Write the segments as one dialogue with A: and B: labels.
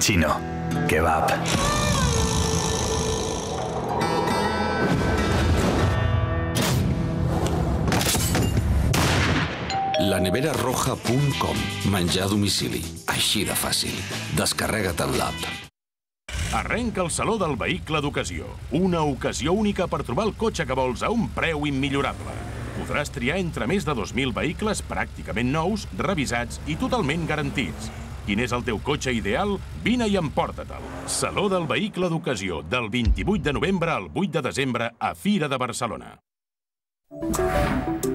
A: Chino, kebab. La nevera roja.com. Menjar a domicili. Així de fàcil. Descarrega't l'app.
B: Arrenca el Saló del Vehicle d'Ocasió. Una ocasió única per trobar el cotxe que vols a un preu immillorable. Podràs triar entre més de 2.000 vehicles pràcticament nous, revisats i totalment garantits. Quin és el teu cotxe ideal? Vine i emporta-te'l. Saló del vehicle d'ocasió, del 28 de novembre al 8 de desembre a Fira de Barcelona.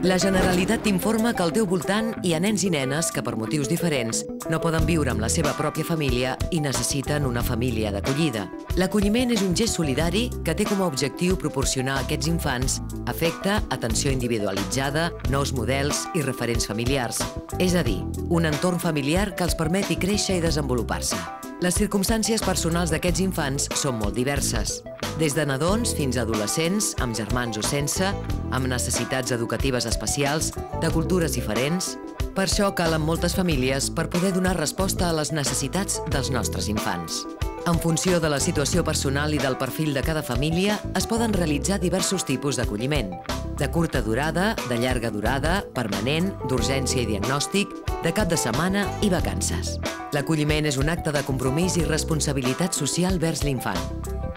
C: La Generalitat t'informa que al teu voltant hi ha nens i nenes que, per motius diferents, no poden viure amb la seva pròpia família i necessiten una família d'acollida. L'acolliment és un gest solidari que té com a objectiu proporcionar a aquests infants afecte, atenció individualitzada, nous models i referents familiars. És a dir, un entorn familiar que els permeti créixer i desenvolupar-se. Les circumstàncies personals d'aquests infants són molt diverses. Des de nadons fins a adolescents, amb germans o sense, amb necessitats educatives especials, de cultures diferents... Per això calen moltes famílies per poder donar resposta a les necessitats dels nostres infants. En funció de la situació personal i del perfil de cada família, es poden realitzar diversos tipus d'acolliment. De curta durada, de llarga durada, permanent, d'urgència i diagnòstic, de cap de setmana i vacances. L'acolliment és un acte de compromís i responsabilitat social vers l'infant.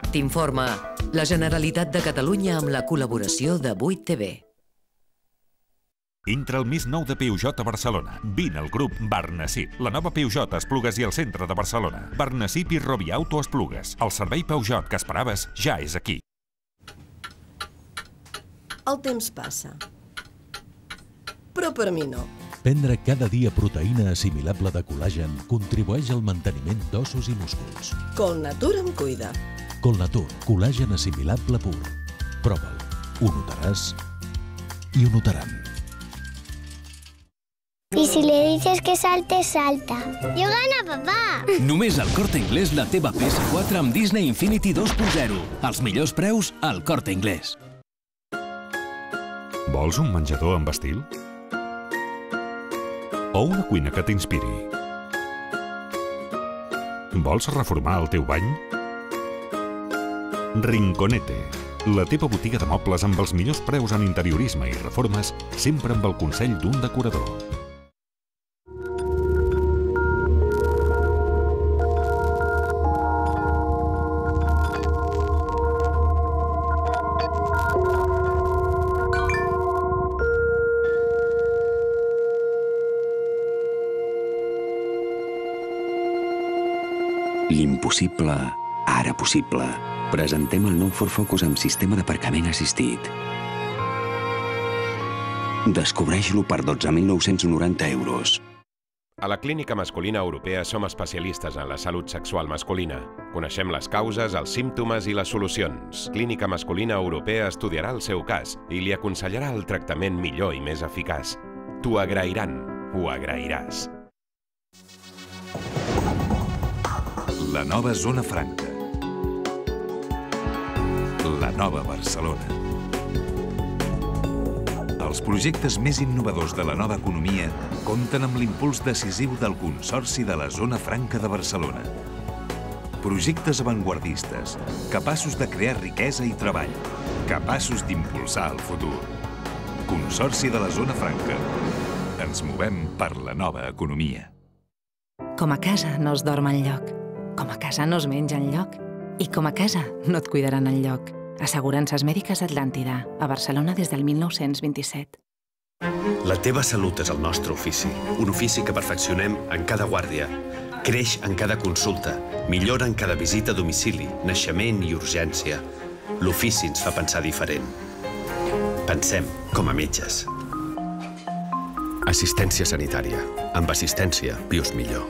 C: T'informa la Generalitat de Catalunya amb la col·laboració de 8TV.
A: Entra el més nou de Peugeot a Barcelona. Vine al grup Barnacip. La nova Peugeot a Esplugues i al centre de Barcelona. Barnacip i Robi Auto Esplugues. El servei Peugeot que esperaves ja és aquí.
C: El temps passa. Però per mi no.
A: Prendre cada dia proteïna assimilable de col·làgen contribueix al manteniment d'ossos i músculs.
C: Colnatur em cuida.
A: Colnatur, col·làgen assimilable pur. Prova'l, ho notaràs i ho notaran.
C: Y si le dices que salte, salta. Jo gana, papà!
A: Només al Corte Inglés la teva PS4 amb Disney Infinity 2.0. Els millors preus al Corte Inglés. Vols un menjador amb estil? O una cuina que t'inspiri? Vols reformar el teu bany? Rinconete, la teva botiga de mobles amb els millors preus en interiorisme i reformes, sempre amb el consell d'un decorador. possible, ara possible. Presentem el nou Ford Focus amb sistema d'aparcament assistit. Descobreix-lo per 12.990 euros.
B: A la Clínica Masculina Europea som especialistes en la salut sexual masculina. Coneixem les causes, els símptomes i les solucions. Clínica Masculina Europea estudiarà el seu cas i li aconsellarà el tractament millor i més eficaç. T'ho agrairan, ho agrairàs. La nova zona franca. La nova Barcelona. Els projectes més innovadors de la nova economia compten amb l'impuls decisiu del Consorci de la
A: Zona Franca de Barcelona. Projectes avantguardistes, capaços de
B: crear riquesa i treball, capaços d'impulsar el futur. Consorci de la Zona Franca. Ens movem per la nova economia.
C: Com a casa no es dorm enlloc. Com a casa no es menja lloc i com a casa no et cuidaran lloc. Assegurances Mèdiques Atlàntida, a Barcelona des del 1927.
D: La teva salut és el nostre ofici, un ofici que perfeccionem en cada guàrdia.
A: Creix en cada consulta, millora en cada visita a domicili, naixement i urgència. L'ofici ens fa pensar diferent. Pensem com a metges.
B: Assistència sanitària. Amb assistència vius millor.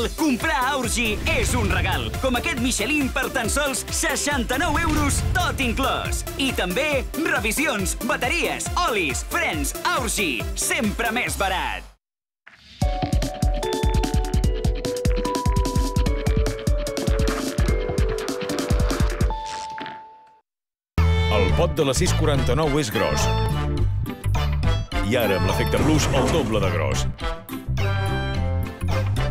E: Nadal, comprar a Urgi
A: és un regal. Com aquest Michelin per tan sols 69 euros, tot inclòs. I també revisions, bateries, olis, frens, Urgi, sempre més barat.
B: El pot de la 649 és gros. I ara, amb l'efecte blues,
A: el doble de gros.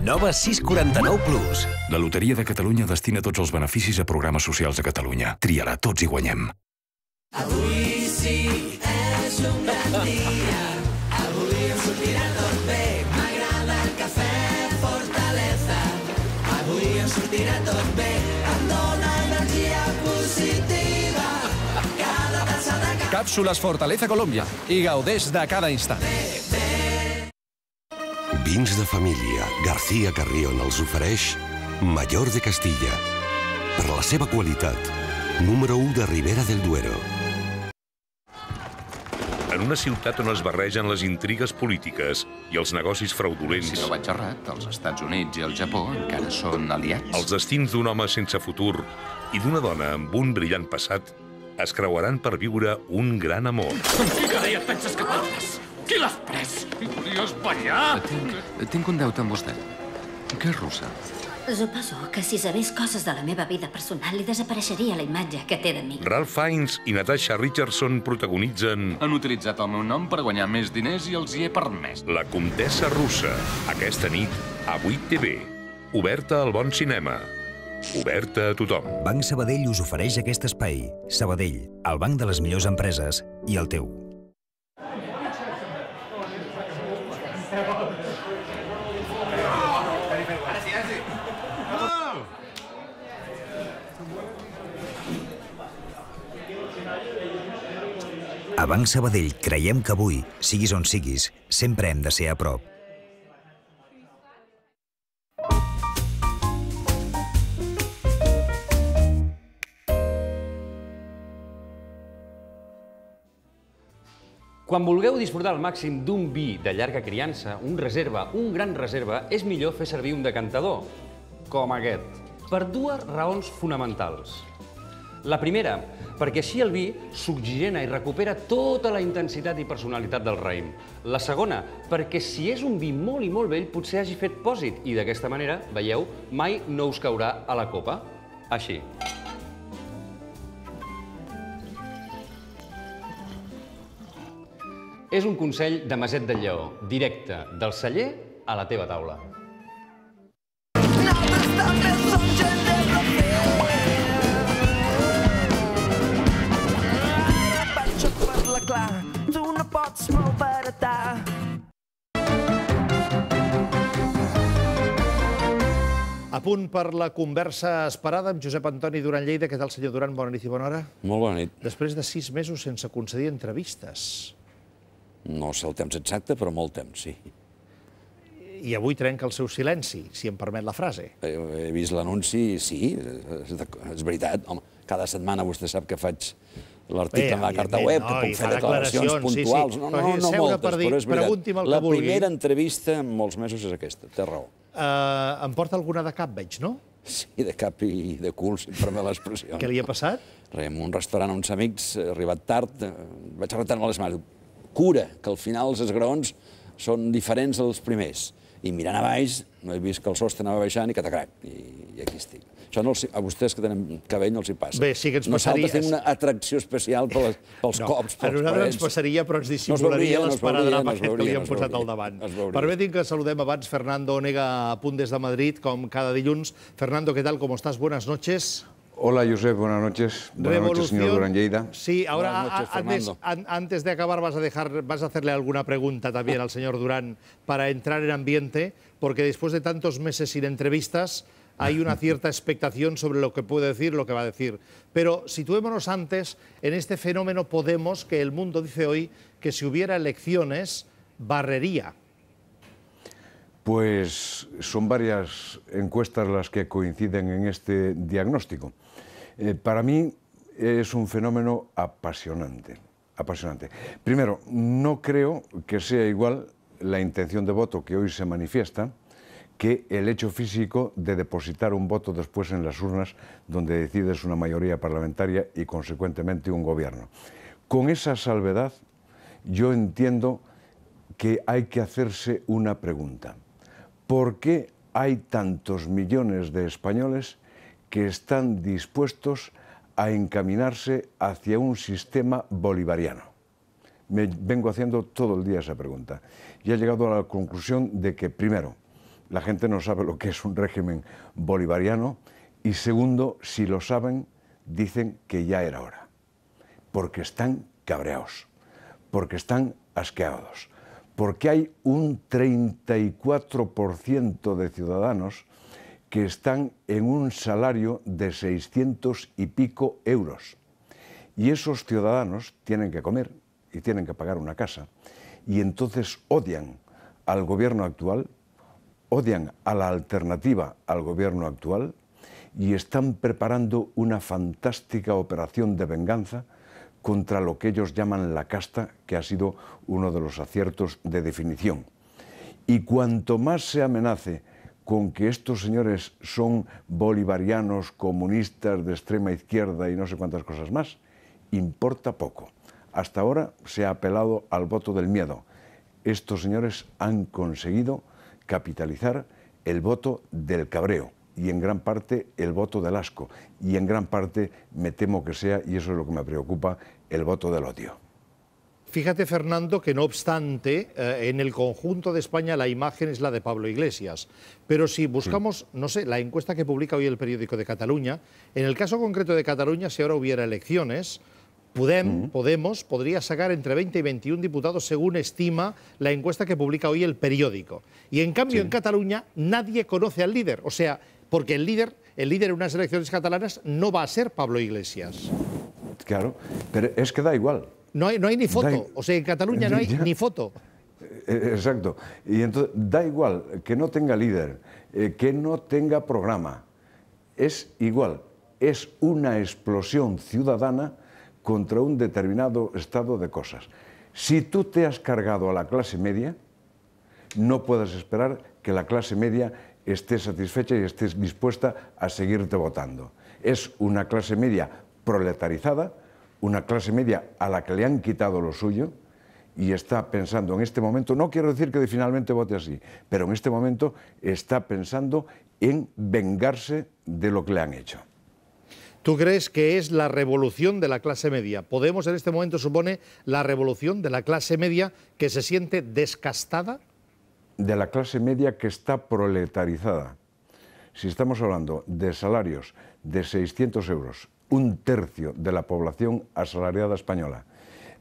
A: Nova 649 Plus. La Loteria de Catalunya destina tots els beneficis a programes socials de Catalunya. Tria-la, tots i guanyem.
C: Avui sí, és un gran dia. Avui em sortirà tot bé. M'agrada el cafè Fortaleza. Avui em sortirà tot bé. Em dóna energia positiva.
A: Cada tassada...
D: Càpsules Fortaleza Colòmbia. I gaudeix de cada instant. Bé, bé.
A: Vins de família, García Carrión els ofereix Mayor de Castilla. Per la seva qualitat, número 1 de Ribera del Duero. En una ciutat on es barregen les intrigues polítiques i els negocis fraudulents... Si no vaig errat, els Estats Units i el Japó encara són aliats. Els destins d'un home sense futur i d'una dona amb un brillant passat es creuaran per viure un gran amor. Amb
B: qui et penses que parles? Qui l'has pres? Dios, ballar! Tinc, tinc un deute amb vostè. Que és russa.
E: Suposo que si sabés coses de la meva vida personal li desapareixeria la imatge que té de mi.
B: Ralph Fiennes i Natasha Richardson protagonitzen... Han utilitzat el meu nom per guanyar més diners i els hi he
D: permès.
A: La comtessa russa. Aquesta nit, a 8 TV. Oberta al bon
B: cinema. Oberta a tothom.
A: Banc Sabadell us ofereix aquest espai. Sabadell, el banc de les millors empreses i el teu. A Banc Sabadell creiem que avui, siguis on siguis, sempre hem de ser a prop. Quan vulgueu disfrutar al màxim d'un vi de llarga criança, un reserva, un gran reserva, és millor fer servir un decantador, com aquest, per dues raons fonamentals. La primera, perquè així el vi s'oxigena i recupera tota la intensitat i personalitat del raïm. La segona, perquè si és un vi molt i molt vell, potser hagi fet pòsit i d'aquesta manera, veieu, mai no us caurà a la copa. Així. És un consell de Maset del Lleó,
D: directe del celler a la teva taula. A punt per la conversa esperada amb Josep Antoni Duran Lleida. Què tal, senyor Duran? Bona nit i bona hora. Molt bona nit. Després de sis mesos sense concedir entrevistes.
A: No sé el temps exacte, però molt temps, sí.
D: I avui trenca el seu silenci, si em permet la frase.
A: He vist l'anunci, sí, és, és veritat. Home, cada setmana vostè sap que faig l'article en la carta web, no, que puc fer declaracions, declaracions puntuals. Sí, sí. No, no, no, no moltes, per dir, però és veritat. La primera vulgui. entrevista en molts mesos és aquesta, té raó.
D: Eh, em porta alguna de cap, veig, no?
A: Sí, de cap i de cul, si em permet l'expressió. Què li ha passat? Res, en un restaurant amb uns amics, arribat tard, eh, vaig arretar-me les mans. Cura, que al final els esgraons són diferents dels primers. I mirant a baix, no he vist que el sostre anava baixant i catacrac. I, i aquí estic. Això no els, a vostès que tenen cabell no els hi passa. Bé, sí que ens passaria... Nosaltres tenim una atracció
D: especial pels, pels no, cops, pels parents. A nosaltres ens passaria, però ens dissimularia no l'esparadrap aquest que li han posat al davant. Permetin que saludem abans Fernando Onega a punt des de Madrid, com cada dilluns. Fernando, què tal, com estàs? Buenas noches.
B: Hola, Josep, buenas noches. Buenas noches, señor Durán Lleida.
D: Sí, ahora noches, antes, antes, de acabar vas a, dejar, vas a hacerle alguna pregunta también al señor Durán para entrar en ambiente, porque después de tantos meses sin entrevistas, hay una cierta expectación sobre lo que puede decir, lo que va a decir. Pero situémonos antes en este fenómeno Podemos que el mundo dice hoy que si hubiera elecciones, barrería.
B: Pues son varias encuestas las que coinciden en este diagnóstico. Eh, para mí es un fenómeno apasionante, apasionante. Primero, no creo que sea igual la intención de voto que hoy se manifiesta que el hecho físico de depositar un voto después en las urnas donde decides una mayoría parlamentaria y consecuentemente un gobierno. Con esa salvedad yo entiendo que hay que hacerse una pregunta. ¿Por qué hay tantos millones de españoles que están dispuestos a encaminarse hacia un sistema bolivariano? Me vengo haciendo todo el día esa pregunta y he llegado a la conclusión de que, primero, la gente no sabe lo que es un régimen bolivariano y segundo, si lo saben, dicen que ya era hora, porque están cabreados, porque están asqueados, porque hay un 34% de ciudadanos que están en un salario de 600 y pico euros. Y esos ciudadanos tienen que comer y tienen que pagar una casa. Y entonces odian al gobierno actual odian a la alternativa al gobierno actual y están preparando una fantástica operación de venganza contra lo que ellos llaman la casta, que ha sido uno de los aciertos de definición. Y cuanto más se amenace con que estos señores son bolivarianos, comunistas de extrema izquierda y no sé cuántas cosas más, importa poco. Hasta ahora se ha apelado al voto del miedo. Estos señores han conseguido capitalizar el voto del cabreo y en gran parte el voto del asco y en gran parte me temo que sea, y eso es lo que me preocupa, el voto del odio.
D: Fíjate, Fernando, que no obstante, eh, en el conjunto de España la imagen es la de Pablo Iglesias. Pero si buscamos, no sé, la encuesta que publica hoy el periódico de Cataluña, en el caso concreto de Cataluña, si ahora hubiera elecciones, Podem, Podemos podría sacar entre 20 y 21 diputados según estima la encuesta que publica hoy el periódico. Y en cambio en Cataluña nadie conoce al líder, o sea, porque el líder, el líder en unas elecciones catalanas no va a ser Pablo Iglesias.
B: Claro, pero es que da igual. No hay, ni foto,
D: o sea, en Cataluña no hay ni foto.
B: Eh, eh, exacto. Y entonces da igual que no tenga líder, eh, que no tenga programa. Es igual, es una explosión ciudadana contra un determinado estado de cosas. Si tú te has cargado a la clase media, no puedes esperar que la clase media esté satisfecha y estés dispuesta a seguirte votando. Es una clase media proletarizada, una clase media a la que le han quitado lo suyo y está pensando en este momento, no quiero decir que finalmente vote así, pero en este momento está pensando en vengarse de lo que le han hecho. ¿Tú crees que es la revolución de la clase media?
D: ¿Podemos en este momento supone la revolución de la clase media que se siente descastada?
B: De la clase media que está proletarizada. Si estamos hablando de salarios de 600 euros, un tercio de la población asalariada española,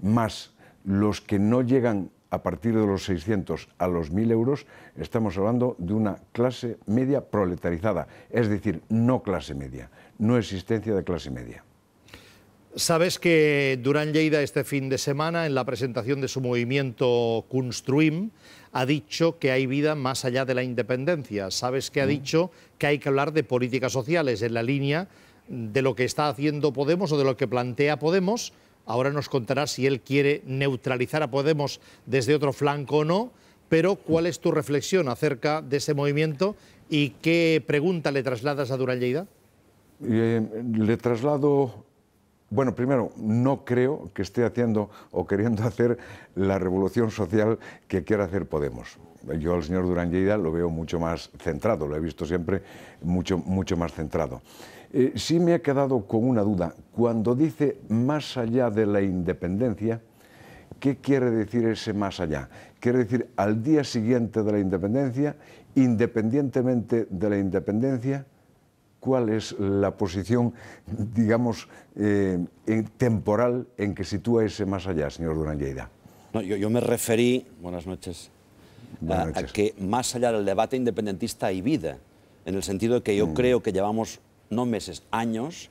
B: más los que no llegan a partir de los 600 a los 1.000 euros, estamos hablando de una clase media proletarizada, es decir, no clase media no existencia de clase media. Sabes que
D: Durán Lleida este fin de semana, en la presentación de su movimiento Construim, ha dicho que hay vida más allá de la independencia. Sabes que ha mm. dicho que hay que hablar de políticas sociales en la línea de lo que está haciendo Podemos o de lo que plantea Podemos. Ahora nos contará si él quiere neutralizar a Podemos desde otro flanco o no. Pero ¿cuál es tu reflexión acerca de ese movimiento y qué pregunta le trasladas a Durán Lleida?
B: Eh, le traslado, bueno, primero, no creo que esté haciendo o queriendo hacer la revolución social que quiere hacer Podemos. Yo al señor Durán Lleida lo veo mucho más centrado, lo he visto siempre mucho, mucho más centrado. Eh, sí me ha quedado con una duda. Cuando dice más allá de la independencia, ¿qué quiere decir ese más allá? Quiere decir al día siguiente de la independencia, independientemente de la independencia cuál es la posición, digamos, eh, temporal en que sitúa ese más allá, señor Durán Lleida. No, yo, me referí, buenas noches,
A: A, que más allá del debate independentista hay vida, en el sentido de que yo mm. creo que llevamos, no meses, años,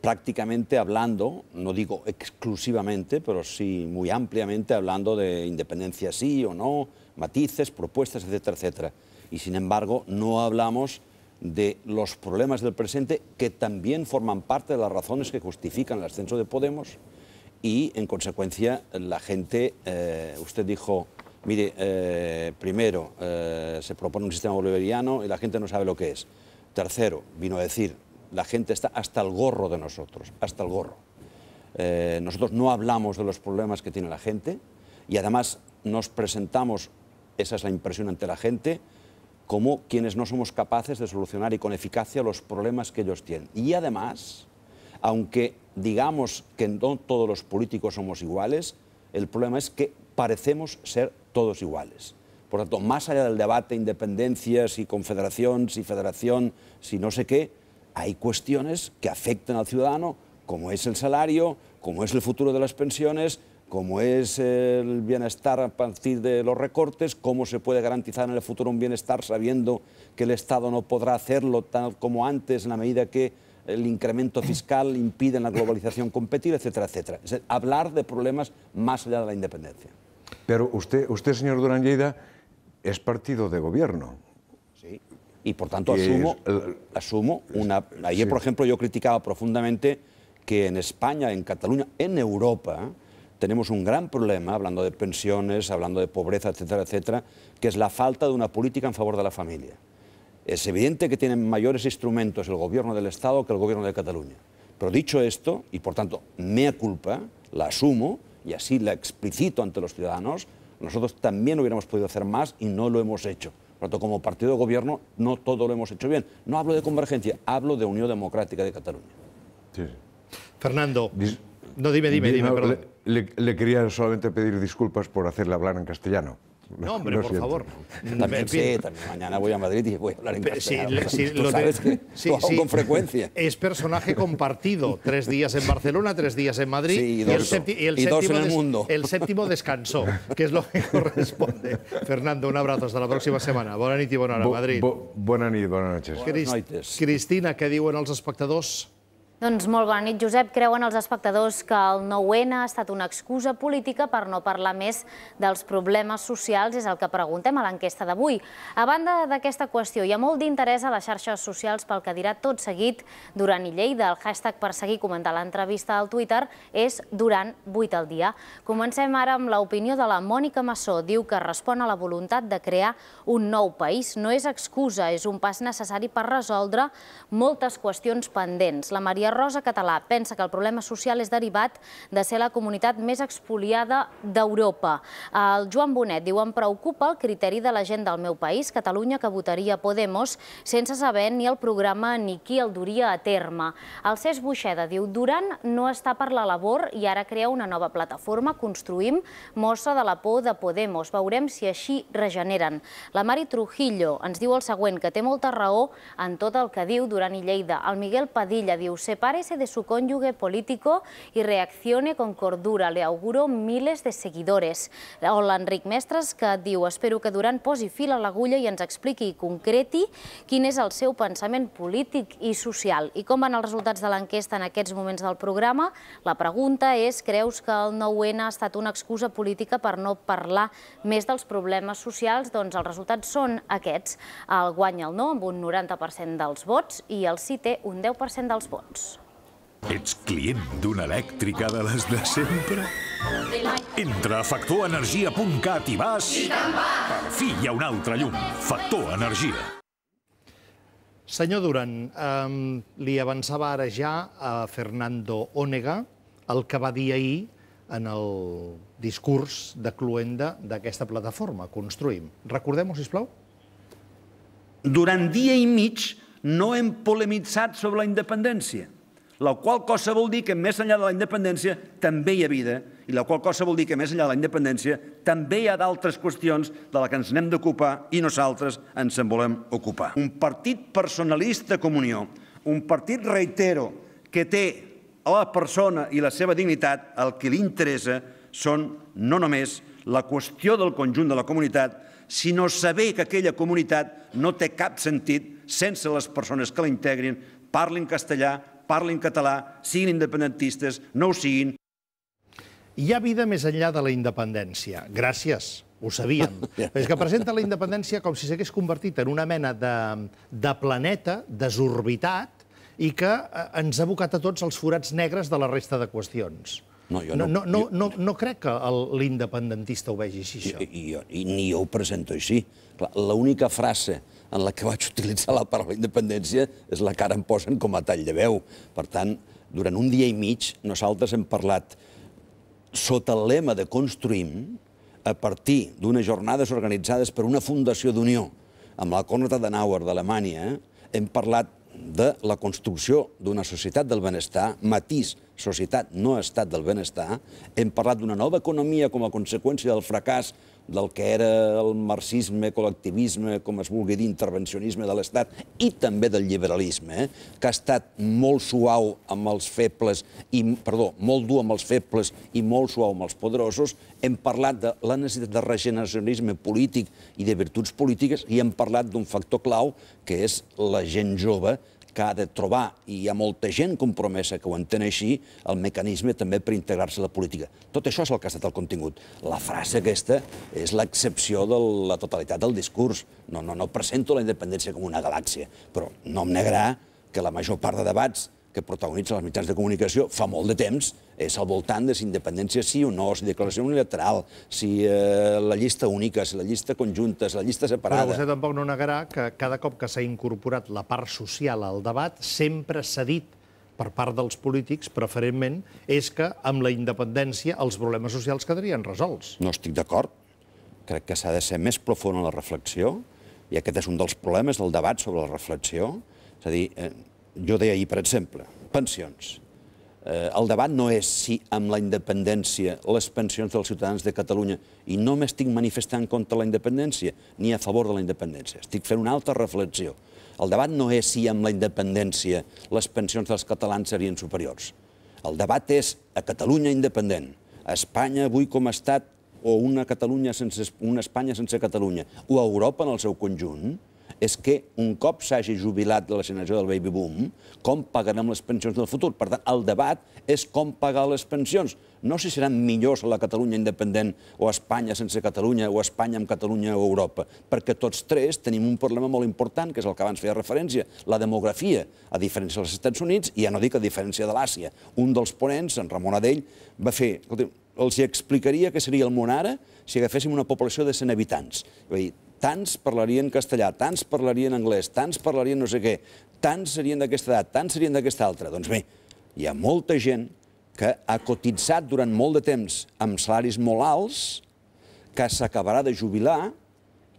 A: prácticamente hablando, no digo exclusivamente, pero sí muy ampliamente hablando de independencia sí o no, matices, propuestas, etcétera, etcétera. Y sin embargo, no hablamos de los problemas del presente que también forman parte de las razones que justifican el ascenso de Podemos y, en consecuencia, la gente, eh, usted dijo, mire, eh, primero eh, se propone un sistema bolivariano y la gente no sabe lo que es. Tercero, vino a decir, la gente está hasta el gorro de nosotros, hasta el gorro. nosotros no hablamos de los problemas que tiene la gente y además nos presentamos, esa es la impresión ante la gente, como quienes no somos capaces de solucionar y con eficacia los problemas que ellos tienen. Y además, aunque digamos que no todos los políticos somos iguales, el problema es que parecemos ser todos iguales. Por tanto, más allá del debate, independencias y confederación, si federación, si no sé qué, hay cuestiones que afectan al ciudadano, como es el salario, como es el futuro de las pensiones, ¿Cómo es el bienestar a partir de los recortes, cómo se puede garantizar en el futuro un bienestar sabiendo que el Estado no podrá hacerlo tal como antes en la medida que el incremento fiscal impide la globalización competir, etcétera, etcétera. hablar de problemas más allá de la independencia.
B: Pero usted, usted señor Durán Lleida, es partido de gobierno. Sí. Y por tanto asumo, asumo
A: una... Ayer, por ejemplo, yo criticaba profundamente que en España, en Cataluña, en Europa tenemos un gran problema, hablando de pensiones, hablando de pobreza, etcétera, etcétera, que es la falta de una política en favor de la familia. Es evidente que tienen mayores instrumentos el gobierno del Estado que el gobierno de Cataluña. Pero dicho esto, y por tanto, mea culpa, la asumo y así la explicito ante los ciudadanos, nosotros también hubiéramos podido hacer más y no lo hemos hecho. Por tanto, como partido de gobierno, no todo lo hemos hecho bien. No hablo de convergencia, hablo de Unión Democrática de Cataluña.
B: Fernando. No, dime, dime, dime, perdón. Le, quería solamente pedir disculpas por hacerle hablar en castellano. No, hombre, por favor. También sé, también mañana voy a Madrid y voy a hablar en castellano. Sí, lo sabes
A: que sí, con frecuencia.
D: Es personaje compartido. Tres días en Barcelona, tres días en Madrid sí, y, dos, el y, y en el mundo. el séptimo descansó, que es lo que corresponde. Fernando, un abrazo. Hasta la próxima semana. Buenas y buenas hora, Madrid.
B: noches. Buenas
E: noches.
B: Cristina,
D: en diuen los espectadores?
E: Doncs molt bona nit, Josep. Creuen els espectadors que el 9-N ha estat una excusa política per no parlar més dels problemes socials, és el que preguntem a l'enquesta d'avui. A banda d'aquesta qüestió, hi ha molt d'interès a les xarxes socials pel que dirà tot seguit Durant i Lleida. El hashtag per seguir comentar l'entrevista al Twitter és Durant 8 al dia. Comencem ara amb l'opinió de la Mònica Massó. Diu que respon a la voluntat de crear un nou país. No és excusa, és un pas necessari per resoldre moltes qüestions pendents. La Maria Maria Rosa Català pensa que el problema social és derivat de ser la comunitat més expoliada d'Europa. El Joan Bonet diu em preocupa el criteri de la gent del meu país, Catalunya, que votaria Podemos sense saber ni el programa ni qui el duria a terme. El Cesc Buixeda diu Duran no està per la labor i ara crea una nova plataforma, construïm mossa de la por de Podemos. Veurem si així regeneren. La Mari Trujillo ens diu el següent, que té molta raó en tot el que diu Duran i Lleida. El Miguel Padilla diu sé sepárese de su cónyuge político y reaccione con cordura. Le auguro miles de seguidores. O l'Enric Mestres que diu espero que Durant posi fil a l'agulla i ens expliqui i concreti quin és el seu pensament polític i social. I com van els resultats de l'enquesta en aquests moments del programa? La pregunta és, creus que el 9-N ha estat una excusa política per no parlar més dels problemes socials? Doncs els resultats són aquests. El guanya el no amb un 90% dels vots i el sí té un 10% dels vots.
B: Ets client d'una elèctrica de les de sempre? Entra a factorenergia.cat i vas... I
E: vas! Per
A: fi hi ha un altre llum. Factor Energia.
D: Senyor Duran, eh, li avançava ara ja a Fernando Onega el que va dir ahir en el discurs de Cluenda d'aquesta plataforma, Construïm. Recordem-ho, sisplau. Durant dia i mig no hem
A: polemitzat sobre la independència la qual cosa vol dir que més enllà de la independència també hi ha vida, i la qual cosa vol dir que més enllà de la independència també hi ha d'altres qüestions de la que ens n'hem d'ocupar i nosaltres ens en volem ocupar. Un partit personalista com Unió, un partit, reitero, que té a la persona i la seva dignitat el que li interessa són no només la qüestió del conjunt de la comunitat, sinó saber que aquella comunitat no té cap sentit sense les persones que la integrin, parlin castellà, parlin català, siguin independentistes, no ho siguin.
D: Hi ha vida més enllà de la independència. Gràcies, ho sabíem. És que presenta la independència com si s'hagués convertit en una mena de, de planeta desorbitat i que eh, ens ha abocat a tots els forats negres de la resta de qüestions. No, jo no, no, no, jo... no, no crec que l'independentista ho vegi així, això.
A: I, i, i ni jo ho presento així. L'única frase en la que vaig utilitzar la paraula independència és la que ara em posen com a tall de veu. Per tant, durant un dia i mig nosaltres hem parlat sota el lema de Construïm a partir d'unes jornades organitzades per una fundació d'unió amb la de Nauer d'Alemanya, eh, hem parlat de la construcció d'una societat del benestar, matís, societat no estat del benestar, hem parlat d'una nova economia com a conseqüència del fracàs del que era el marxisme, col·lectivisme, com es vulgui dir, intervencionisme de l'Estat, i també del liberalisme, eh? que ha estat molt suau amb els febles, i, perdó, molt dur amb els febles i molt suau amb els poderosos, hem parlat de la necessitat de regeneracionisme polític i de virtuts polítiques, i hem parlat d'un factor clau, que és la gent jove, que ha de trobar, i hi ha molta gent compromesa que ho entén així, el mecanisme també per integrar-se a la política. Tot això és el que ha estat el contingut. La frase aquesta és l'excepció de la totalitat del discurs. No, no, no presento la independència com una galàxia, però no em negarà que la major part de debats que protagonitza els mitjans de comunicació fa molt de temps, és al voltant de si independència sí o no, si declaració unilateral, si eh, la llista única, si la llista conjunta, si la llista separada... Però vostè
D: tampoc no negarà que cada cop que s'ha incorporat la part social al debat sempre s'ha dit per part dels polítics, preferentment, és que amb la independència els problemes socials quedarien resolts.
A: No estic d'acord. Crec que s'ha de ser més profund en la reflexió, i aquest és un dels problemes del debat sobre la reflexió. És a dir, eh, jo deia ahir, per exemple, pensions. Eh, el debat no és si amb la independència les pensions dels ciutadans de Catalunya, i no m'estic manifestant contra la independència ni a favor de la independència, estic fent una altra reflexió. El debat no és si amb la independència les pensions dels catalans serien superiors. El debat és a Catalunya independent, a Espanya avui com a estat o una Catalunya sense, una Espanya sense Catalunya, o a Europa en el seu conjunt, és que un cop s'hagi jubilat la generació del baby boom, com pagarem les pensions del futur? Per tant, el debat és com pagar les pensions. No si seran millors la Catalunya independent o Espanya sense Catalunya o Espanya amb Catalunya o Europa, perquè tots tres tenim un problema molt important, que és el que abans feia referència, la demografia, a diferència dels Estats Units, i ja no dic a diferència de l'Àsia. Un dels ponents, en Ramon Adell, va fer... Escolta, els explicaria què seria el món ara si agaféssim una població de 100 habitants. Va dir, tants parlarien castellà, tants parlarien anglès, tants parlarien no sé què, tants serien d'aquesta edat, tants serien d'aquesta altra. Doncs bé, hi ha molta gent que ha cotitzat durant molt de temps amb salaris molt alts, que s'acabarà de jubilar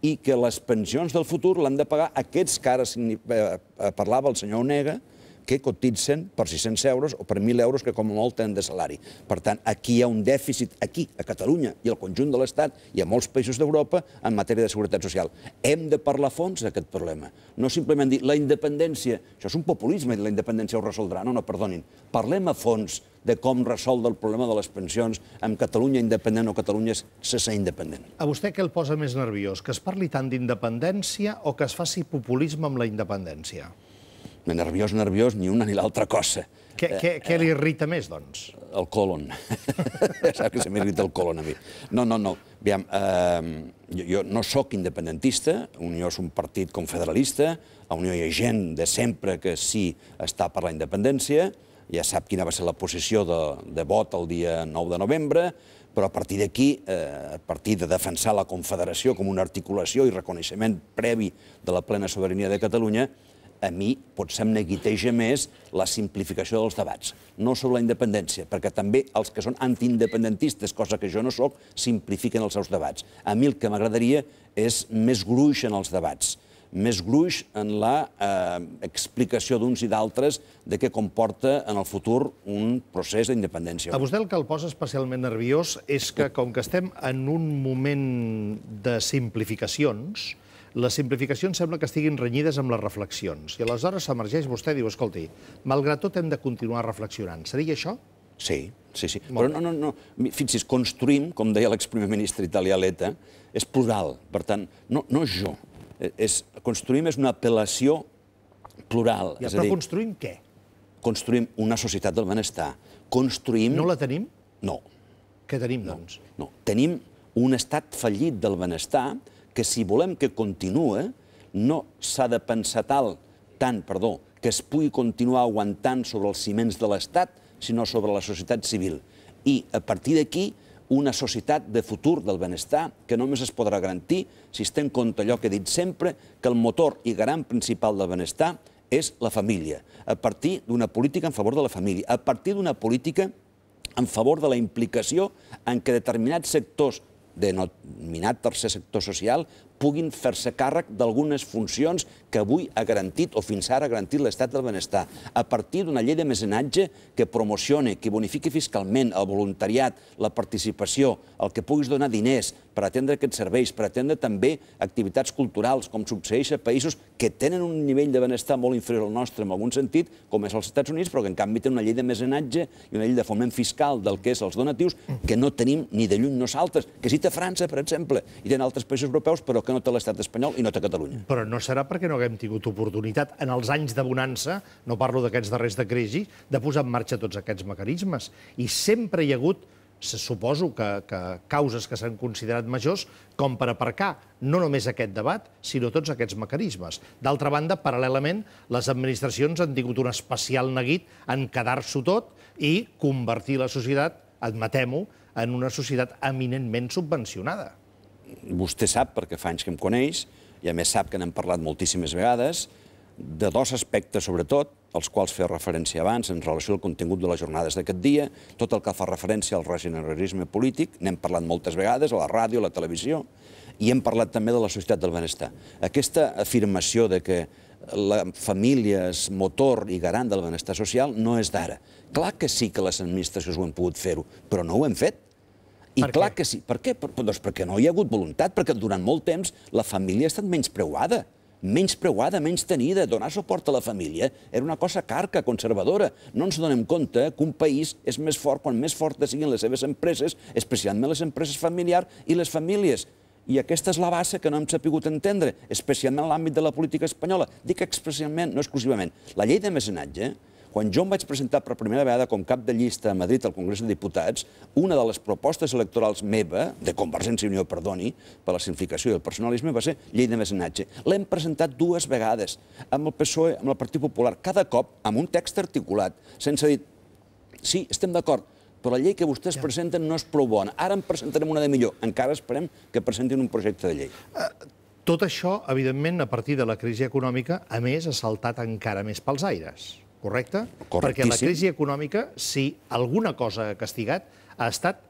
A: i que les pensions del futur l'han de pagar aquests que ara eh, eh, parlava el senyor Onega, que cotitzen per 600 euros o per 1.000 euros que com a molt tenen de salari. Per tant, aquí hi ha un dèficit, aquí, a Catalunya i al conjunt de l'Estat i a molts països d'Europa en matèria de seguretat social. Hem de parlar a fons d'aquest problema. No simplement dir la independència, això és un populisme, la independència ho resoldrà. No, no, perdonin. Parlem a fons de com resol el problema de les pensions amb Catalunya independent o Catalunya sense independent.
D: A vostè què el posa més nerviós? Que es parli tant d'independència o que es faci populisme amb la independència?
A: De nerviós, nerviós, ni una ni l'altra cosa.
D: Què, eh, què, què li eh, irrita més, doncs?
A: El colon. Saps que se m'irrita el colon a mi. No, no, no. Aviam, eh, jo, jo no sóc independentista, Unió és un partit confederalista, a Unió hi ha gent de sempre que sí està per la independència, ja sap quina va ser la posició de, de vot el dia 9 de novembre, però a partir d'aquí, eh, a partir de defensar la Confederació com una articulació i reconeixement previ de la plena sobirania de Catalunya, a mi potser em neguiteja més la simplificació dels debats. No sobre la independència, perquè també els que són antiindependentistes, cosa que jo no sóc, simplifiquen els seus debats. A mi el que m'agradaria és més gruix en els debats, més gruix en la eh, explicació d'uns i d'altres de què comporta en el futur un procés d'independència. A
D: vostè el que el posa especialment nerviós és que, com que estem en un moment de simplificacions, les simplificacions sembla que estiguin renyides amb les reflexions. I aleshores s'emergeix vostè i diu, escolti, malgrat tot hem de continuar reflexionant. Seria això? Sí, sí, sí. Molt Però
A: no, no, no. Fixi's, construïm, com deia l'exprimer ministre italià Leta, és plural. Per tant, no, no jo. E, és, construïm és una apel·lació plural. Ja, però dir, construïm què? Construïm una societat del benestar. Construïm... No la tenim? No. Què tenim, no, doncs? No, tenim un estat fallit del benestar que si volem que continua, no s'ha de pensar tal, tant, perdó, que es pugui continuar aguantant sobre els ciments de l'Estat, sinó sobre la societat civil. I, a partir d'aquí, una societat de futur del benestar que només es podrà garantir si es té en compte allò que he dit sempre, que el motor i garant principal del benestar és la família, a partir d'una política en favor de la família, a partir d'una política en favor de la implicació en què determinats sectors denominat tercer sector social puguin fer-se càrrec d'algunes funcions que avui ha garantit o fins ara ha garantit l'estat del benestar. A partir d'una llei de mecenatge que promocione, que bonifiqui fiscalment el voluntariat, la participació, el que puguis donar diners per atendre aquests serveis, per atendre també activitats culturals, com succeeix a països que tenen un nivell de benestar molt inferior al nostre en algun sentit, com és als Estats Units, però que en canvi tenen una llei de mecenatge i una llei de foment fiscal del que és els donatius que no tenim ni de lluny nosaltres, que cita França, per exemple, i tenen altres països europeus, però que no té l'estat espanyol i no té Catalunya.
D: Però no serà perquè no haguem tingut oportunitat en els anys de bonança, no parlo d'aquests darrers de crisi, de posar en marxa tots aquests mecanismes. I sempre hi ha hagut suposo que, que causes que s'han considerat majors com per aparcar no només aquest debat, sinó tots aquests mecanismes. D'altra banda, paral·lelament, les administracions han tingut un especial neguit en quedar-s'ho tot i convertir la societat, admetem-ho, en una societat eminentment subvencionada
A: vostè sap, perquè fa anys que em coneix, i a més sap que n'hem parlat moltíssimes vegades, de dos aspectes, sobretot, els quals feia referència abans en relació al contingut de les jornades d'aquest dia, tot el que fa referència al regenerarisme polític, n'hem parlat moltes vegades, a la ràdio, a la televisió, i hem parlat també de la societat del benestar. Aquesta afirmació de que la família és motor i garant del benestar social no és d'ara. Clar que sí que les administracions ho han pogut fer-ho, però no ho hem fet. I per clar què? que sí. Per què? Per, doncs perquè no hi ha hagut voluntat, perquè durant molt temps la família ha estat menys preuada menys preuada, menys tenida. Donar suport a la família era una cosa carca, conservadora. No ens donem compte que un país és més fort quan més fortes siguin les seves empreses, especialment les empreses familiars i les famílies. I aquesta és la base que no hem sapigut entendre, especialment en l'àmbit de la política espanyola. Dic especialment, no exclusivament. La llei de mecenatge, quan jo em vaig presentar per primera vegada com cap de llista a Madrid al Congrés de Diputats, una de les propostes electorals meva, de Convergència i Unió, perdoni, per la simplificació i el personalisme, va ser llei de mecenatge. L'hem presentat dues vegades, amb el PSOE, amb el Partit Popular, cada cop amb un text articulat, sense dir, sí, estem d'acord, però la llei que vostès ja. presenten no és prou bona. Ara en presentarem una de millor. Encara esperem que presentin un projecte de llei. Uh,
D: tot això, evidentment, a partir de la crisi econòmica, a més, ha saltat encara més pels aires correcte? Perquè la crisi econòmica, si alguna cosa ha castigat, ha estat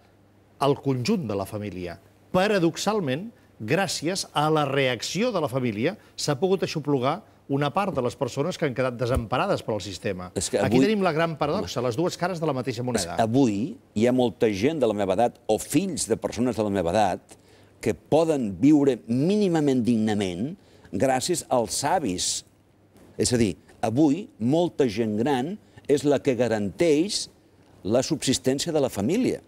D: el conjunt de la família. Paradoxalment, gràcies a la reacció de la família, s'ha pogut aixoplugar una part de les persones que han quedat desemparades pel sistema. Avui... Aquí tenim la gran paradoxa, les dues cares de la mateixa moneda.
A: Avui hi ha molta gent de la meva edat, o fills de persones de la meva edat, que poden viure mínimament dignament gràcies als savis. És a dir, avui molta gent gran és la que garanteix la subsistència de la família,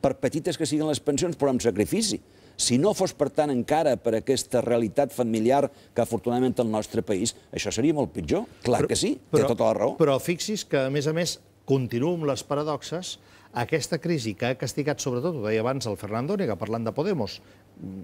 A: per petites que siguin les pensions, però amb sacrifici. Si no fos, per tant, encara per aquesta realitat familiar que, afortunadament, al nostre país, això seria molt pitjor. Clar però, que sí, té tota la
D: raó. Però fixi's que, a més a més, continuo amb les paradoxes, aquesta crisi que ha castigat, sobretot, ho deia abans el Fernando Nega, parlant de Podemos,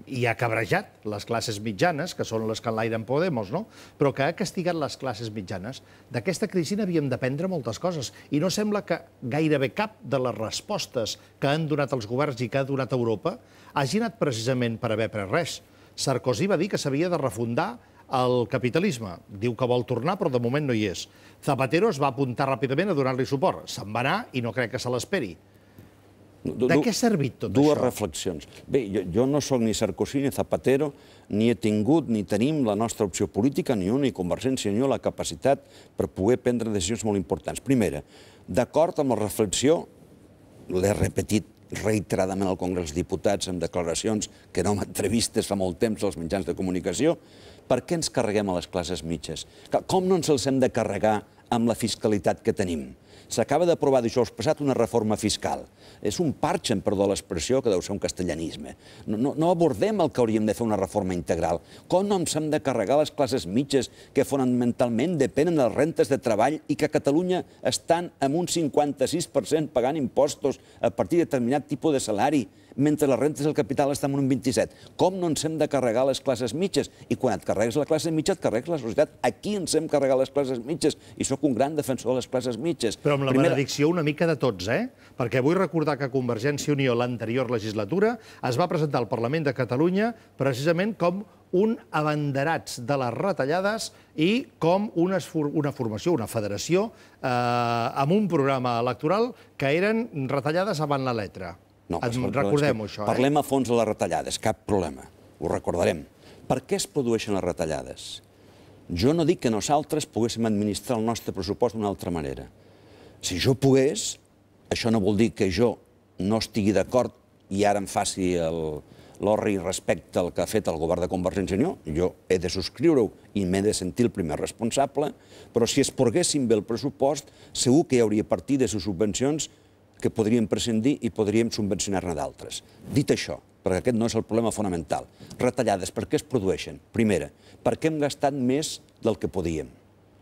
D: i ha cabrejat les classes mitjanes, que són les que enlairen Podemos, no? però que ha castigat les classes mitjanes. D'aquesta crisi n'havíem d'aprendre moltes coses i no sembla que gairebé cap de les respostes que han donat els governs i que ha donat Europa hagi anat precisament per haver pres res. Sarkozy va dir que s'havia de refundar el capitalisme. Diu que vol tornar, però de moment no hi és. Zapatero es va apuntar ràpidament a donar-li suport. Se'n va anar i no crec que se l'esperi.
A: De què ha servit tot dues això? Dues reflexions. Bé, jo, jo no sóc ni Sarkozy ni Zapatero, ni he tingut ni tenim la nostra opció política, ni una ni Convergència, ni la capacitat per poder prendre decisions molt importants. Primera, d'acord amb la reflexió, l'he repetit reiteradament al Congrés dels Diputats amb declaracions que no m'entrevistes fa molt temps als mitjans de comunicació, per què ens carreguem a les classes mitges? Com no ens els hem de carregar amb la fiscalitat que tenim? S'acaba d'aprovar dijous passat una reforma fiscal. És un parx, em perdó l'expressió, que deu ser un castellanisme. No, no, no abordem el que hauríem de fer una reforma integral. Com no ens hem de carregar les classes mitges que fonamentalment depenen de les rentes de treball i que a Catalunya estan amb un 56% pagant impostos a partir de determinat tipus de salari? mentre les rentes del capital estan en un 27. Com no ens hem de carregar les classes mitges? I quan et carregues la classe mitja, et carregues la societat. Aquí ens hem carregat les classes mitges i sóc un gran
D: defensor de les classes mitges. Però amb la Primera... benedicció una mica de tots, eh? Perquè vull recordar que Convergència i Unió l'anterior legislatura es va presentar al Parlament de Catalunya precisament com un abanderats de les retallades i com una, una formació, una federació, eh, amb un programa electoral que eren retallades avant la letra. No, doncs recordem això. Eh? Parlem
A: a fons de les retallades, cap problema. Ho recordarem. Per què es produeixen les retallades? Jo no dic que nosaltres poguéssim administrar el nostre pressupost d'una altra manera. Si jo pogués, això no vol dir que jo no estigui d'acord i ara em faci l'orri respecte al que ha fet el govern de Convergència i Unió. Jo he de subscriure-ho i m'he de sentir el primer responsable, però si es porguessin bé el pressupost, segur que hi hauria partides i subvencions que podríem prescindir i podríem subvencionar-ne d'altres. Dit això, perquè aquest no és el problema fonamental, retallades, per què es produeixen? Primera, perquè hem gastat més del que podíem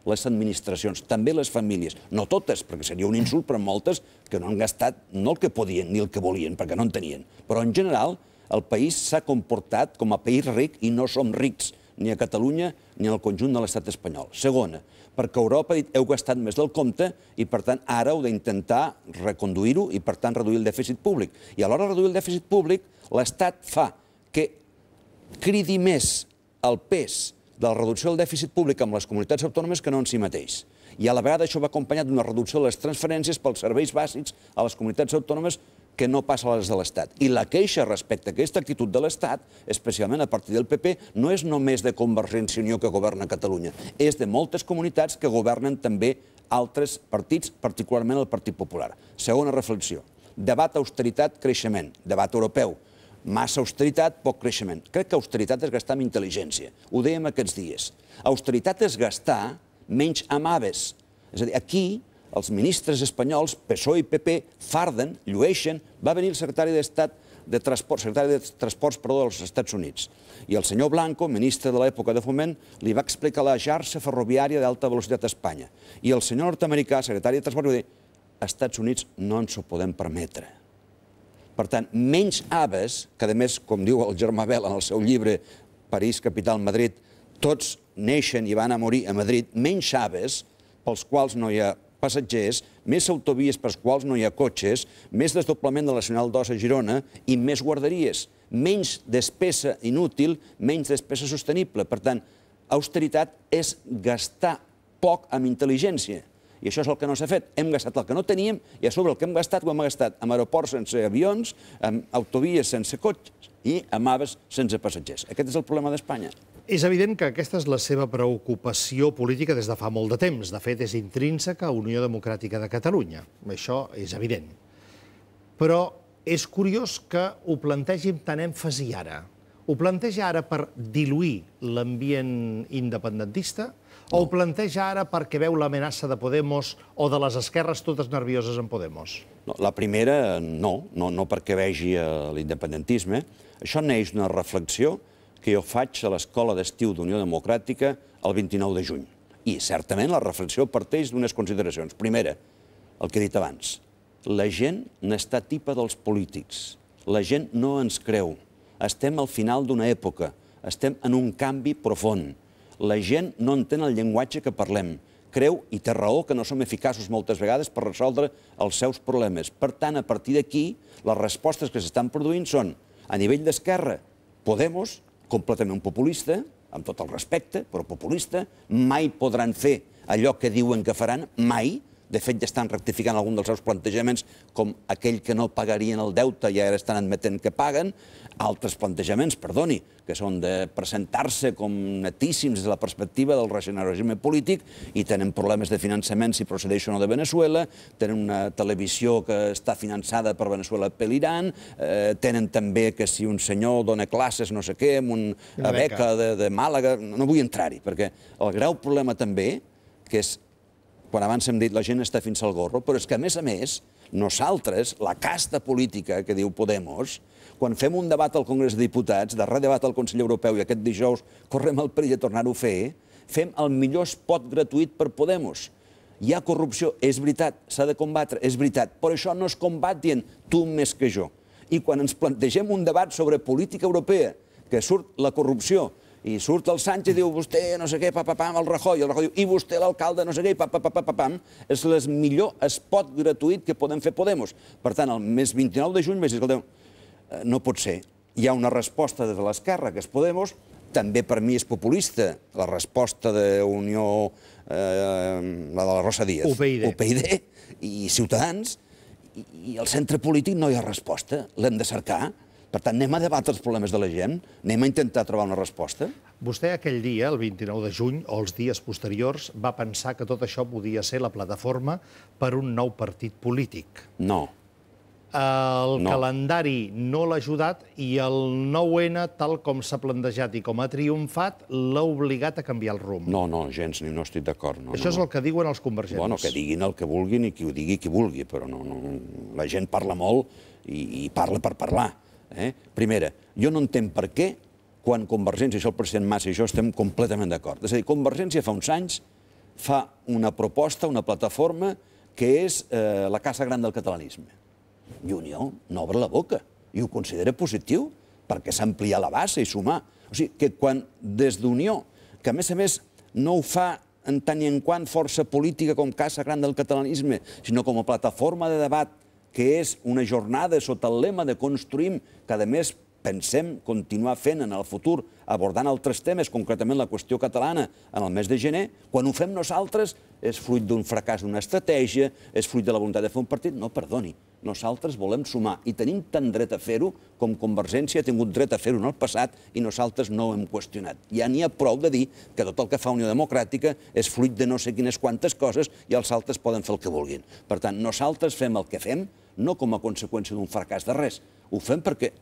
A: les administracions, també les famílies, no totes, perquè seria un insult, però moltes que no han gastat no el que podien ni el que volien, perquè no en tenien. Però, en general, el país s'ha comportat com a país ric i no som rics ni a Catalunya ni al conjunt de l'estat espanyol. Segona, perquè Europa heu gastat més del compte i, per tant, ara heu d'intentar reconduir-ho i, per tant, reduir el dèficit públic. I a l'hora de reduir el dèficit públic, l'Estat fa que cridi més el pes de la reducció del dèficit públic amb les comunitats autònomes que no en si mateix. I a la vegada això va acompanyat d'una reducció de les transferències pels serveis bàsics a les comunitats autònomes que no passa a les de l'Estat. I la queixa respecte a aquesta actitud de l'Estat, especialment a partir del PP, no és només de Convergència i Unió que governa Catalunya, és de moltes comunitats que governen també altres partits, particularment el Partit Popular. Segona reflexió. Debat austeritat-creixement, debat europeu. Massa austeritat, poc creixement. Crec que austeritat és gastar amb intel·ligència. Ho dèiem aquests dies. Austeritat és gastar menys amb aves. És a dir, aquí els ministres espanyols, PSOE i PP, farden, llueixen, va venir el secretari d'Estat de Transport, secretari de Transports perdó, dels Estats Units. I el senyor Blanco, ministre de l'època de Foment, li va explicar la xarxa ferroviària d'alta velocitat a Espanya. I el senyor nord-americà, secretari de Transports, va dir Estats Units no ens ho podem permetre. Per tant, menys aves, que a més, com diu el Germà Bel en el seu llibre París, Capital, Madrid, tots neixen i van a morir a Madrid, menys aves, pels quals no hi ha passatgers, més autovies per quals no hi ha cotxes, més desdoblament de la Nacional 2 a Girona i més guarderies. Menys despesa inútil, menys despesa sostenible. Per tant, austeritat és gastar poc amb intel·ligència. I això és el que no s'ha fet. Hem gastat el que no teníem i a sobre el que hem gastat ho hem gastat amb aeroports sense avions, amb autovies sense cotxes i amb aves sense passatgers. Aquest és el problema d'Espanya.
D: És evident que aquesta és la seva preocupació política des de fa molt de temps. De fet, és intrínseca a Unió Democràtica de Catalunya. Això és evident. Però és curiós que ho plantegi amb tant èmfasi ara. Ho planteja ara per diluir l'ambient independentista no. o ho planteja ara perquè veu l'amenaça de Podemos o de les esquerres totes nervioses en Podemos?
A: No, la primera, no, no, no perquè vegi eh, l'independentisme. Això neix d'una reflexió que jo faig a l'Escola d'Estiu d'Unió Democràtica el 29 de juny. I, certament, la reflexió parteix d'unes consideracions. Primera, el que he dit abans, la gent n'està tipa dels polítics. La gent no ens creu. Estem al final d'una època. Estem en un canvi profund. La gent no entén el llenguatge que parlem. Creu, i té raó, que no som eficaços moltes vegades per resoldre els seus problemes. Per tant, a partir d'aquí, les respostes que s'estan produint són, a nivell d'esquerra, Podemos completament populista, amb tot el respecte, però populista, mai podran fer allò que diuen que faran, mai, de fet, ja estan rectificant algun dels seus plantejaments, com aquell que no pagarien el deute, ja ara estan admetent que paguen. Altres plantejaments, perdoni, que són de presentar-se com netíssims des de la perspectiva del regeneracionisme polític i tenen problemes de finançament si procedeix o no de Venezuela, tenen una televisió que està finançada per Venezuela per l'Iran, eh, tenen també que si un senyor dona classes no sé què, amb una beca de, de Màlaga, no vull entrar-hi, perquè el grau problema també, que és quan abans hem dit la gent està fins al gorro, però és que, a més a més, nosaltres, la casta política que diu Podemos, quan fem un debat al Congrés de Diputats, darrer debat al Consell Europeu i aquest dijous correm el perill de tornar-ho a fer, fem el millor spot gratuït per Podemos. Hi ha corrupció, és veritat, s'ha de combatre, és veritat, però això no es combat dient tu més que jo. I quan ens plantegem un debat sobre política europea, que surt la corrupció, i surt el Sánchez i diu, vostè, no sé què, papapam, el Rajoy, el Rajoy diu, i vostè, l'alcalde, no sé què, papapapapam, és el millor espot gratuït que podem fer Podemos. Per tant, el mes 29 de juny escolteu, eh, no pot ser. Hi ha una resposta de l'esquerra, que és Podemos, també per mi és populista, la resposta de eh, la de la Rosa Díaz, UPyD, UPyD i Ciutadans, i, i al centre polític no hi ha resposta, l'hem de cercar, per tant, anem a debatre els problemes de la gent, anem a intentar trobar una resposta.
D: Vostè aquell dia, el 29 de juny, o els dies posteriors, va pensar que tot això podia ser la plataforma per un nou partit polític. No. El no. calendari no l'ha ajudat i el 9-N, tal com s'ha plantejat i com ha triomfat, l'ha obligat a canviar el rumb.
A: No, no, gens, ni no estic d'acord. No, Això
D: no, és el que diuen els convergents. Bueno, que
A: diguin el que vulguin i que ho digui qui vulgui, però no, no, la gent parla molt i, i parla per parlar. Eh? Primera, jo no entenc per què, quan Convergència, això el president Massa i jo estem completament d'acord. És a dir, Convergència fa uns anys fa una proposta, una plataforma, que és eh, la casa gran del catalanisme. I Unió no obre la boca i ho considera positiu perquè s'ha ampliat la base i sumar. O sigui, que quan des d'Unió, que a més a més no ho fa en tant i en quant força política com casa gran del catalanisme, sinó com a plataforma de debat que és una jornada sota el lema de Construïm, que a més pensem continuar fent en el futur, abordant altres temes, concretament la qüestió catalana, en el mes de gener, quan ho fem nosaltres és fruit d'un fracàs d'una estratègia, és fruit de la voluntat de fer un partit. No, perdoni, nosaltres volem sumar i tenim tant dret a fer-ho com Convergència ha tingut dret a fer-ho en el passat i nosaltres no ho hem qüestionat. Ja n'hi ha prou de dir que tot el que fa Unió Democràtica és fruit de no sé quines quantes coses i els altres poden fer el que vulguin. Per tant, nosaltres fem el que fem no com a conseqüència d'un fracàs de res. Ho fem perquè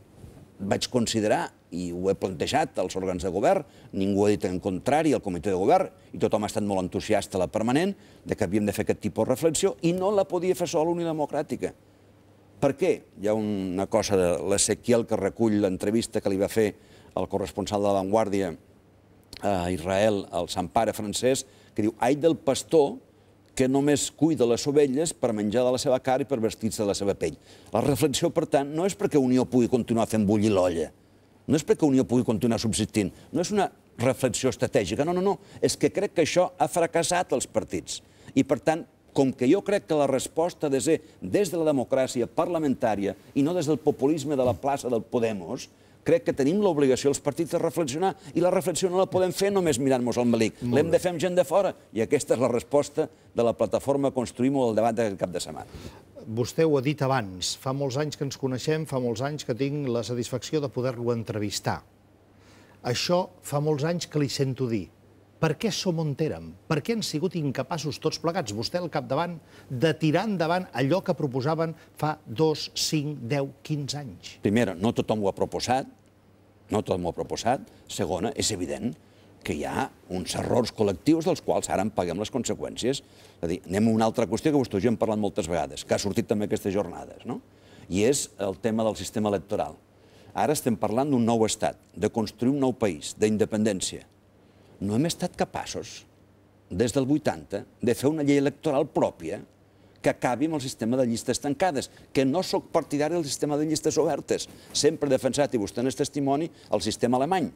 A: vaig considerar, i ho he plantejat als òrgans de govern, ningú ha dit en contrari al comitè de govern, i tothom ha estat molt entusiasta a la permanent, de que havíem de fer aquest tipus de reflexió, i no la podia fer sola Unió Democràtica. Per què? Hi ha una cosa de l'Ezequiel que recull l'entrevista que li va fer el corresponsal de l'avantguàrdia a Israel, el Sant Pare francès, que diu, ai del pastor que només cuida les ovelles per menjar de la seva cara i per vestir-se de la seva pell. La reflexió, per tant, no és perquè Unió pugui continuar fent bullir l'olla, no és perquè Unió pugui continuar subsistint, no és una reflexió estratègica, no, no, no, és que crec que això ha fracassat els partits. I, per tant, com que jo crec que la resposta ha de ser des de la democràcia parlamentària i no des del populisme de la plaça del Podemos, crec que tenim l'obligació els partits de reflexionar i la reflexió no la podem fer només mirant-nos al melic. L'hem de fer amb gent de fora i aquesta és la resposta de la plataforma Construïm el debat d'aquest cap de setmana.
D: Vostè ho ha dit abans, fa molts anys que ens coneixem, fa molts anys que tinc la satisfacció de poder-lo entrevistar. Això fa molts anys que li sento dir. Per què som on érem? Per què han sigut incapaços tots plegats, vostè al capdavant, de tirar endavant allò que proposaven fa 2, 5, 10, 15 anys?
A: Primera, no tothom ho ha proposat, no tothom ho ha proposat. Segona, és evident que hi ha uns errors col·lectius dels quals ara en paguem les conseqüències. És a dir, anem a una altra qüestió que vostè i jo hem parlat moltes vegades, que ha sortit també aquestes jornades, no? i és el tema del sistema electoral. Ara estem parlant d'un nou estat, de construir un nou país, d'independència no hem estat capaços, des del 80, de fer una llei electoral pròpia que acabi amb el sistema de llistes tancades, que no sóc partidari del sistema de llistes obertes. Sempre he defensat, i vostè n'és testimoni, el sistema alemany.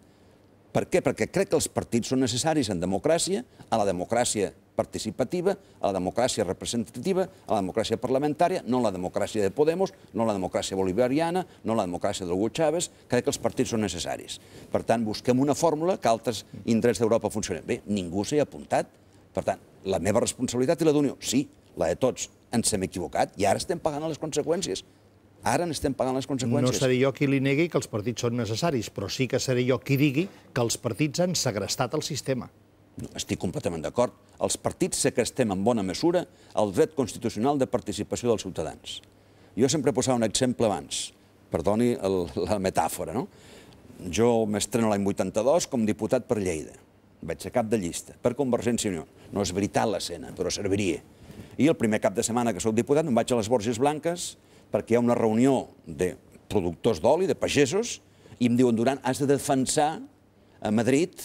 A: Per què? Perquè crec que els partits són necessaris en democràcia, a la democràcia participativa, a la democràcia representativa, a la democràcia parlamentària, no a la democràcia de Podemos, no a la democràcia bolivariana, no a la democràcia Hugo Chávez. Crec que els partits són necessaris. Per tant, busquem una fórmula que altres indrets d'Europa funcionen. Bé, ningú s'hi ha apuntat. Per tant, la meva responsabilitat i la d'Unió, sí, la de tots. Ens hem equivocat i ara estem pagant les conseqüències. Ara n'estem pagant les conseqüències. No seré
D: jo qui li negui que els partits són necessaris, però sí que seré jo qui digui que els partits han segrestat el sistema.
A: Estic completament d'acord. Els partits segrestem en bona mesura el dret constitucional de participació dels ciutadans. Jo sempre posava un exemple abans, perdoni la metàfora, no? Jo m'estreno l'any 82 com diputat per Lleida. Vaig ser cap de llista, per Convergència i Unió. No és veritat l'escena, però serviria. I el primer cap de setmana que sóc diputat em vaig a les Borges Blanques perquè hi ha una reunió de productors d'oli, de pagesos, i em diuen, Durant, has de defensar a Madrid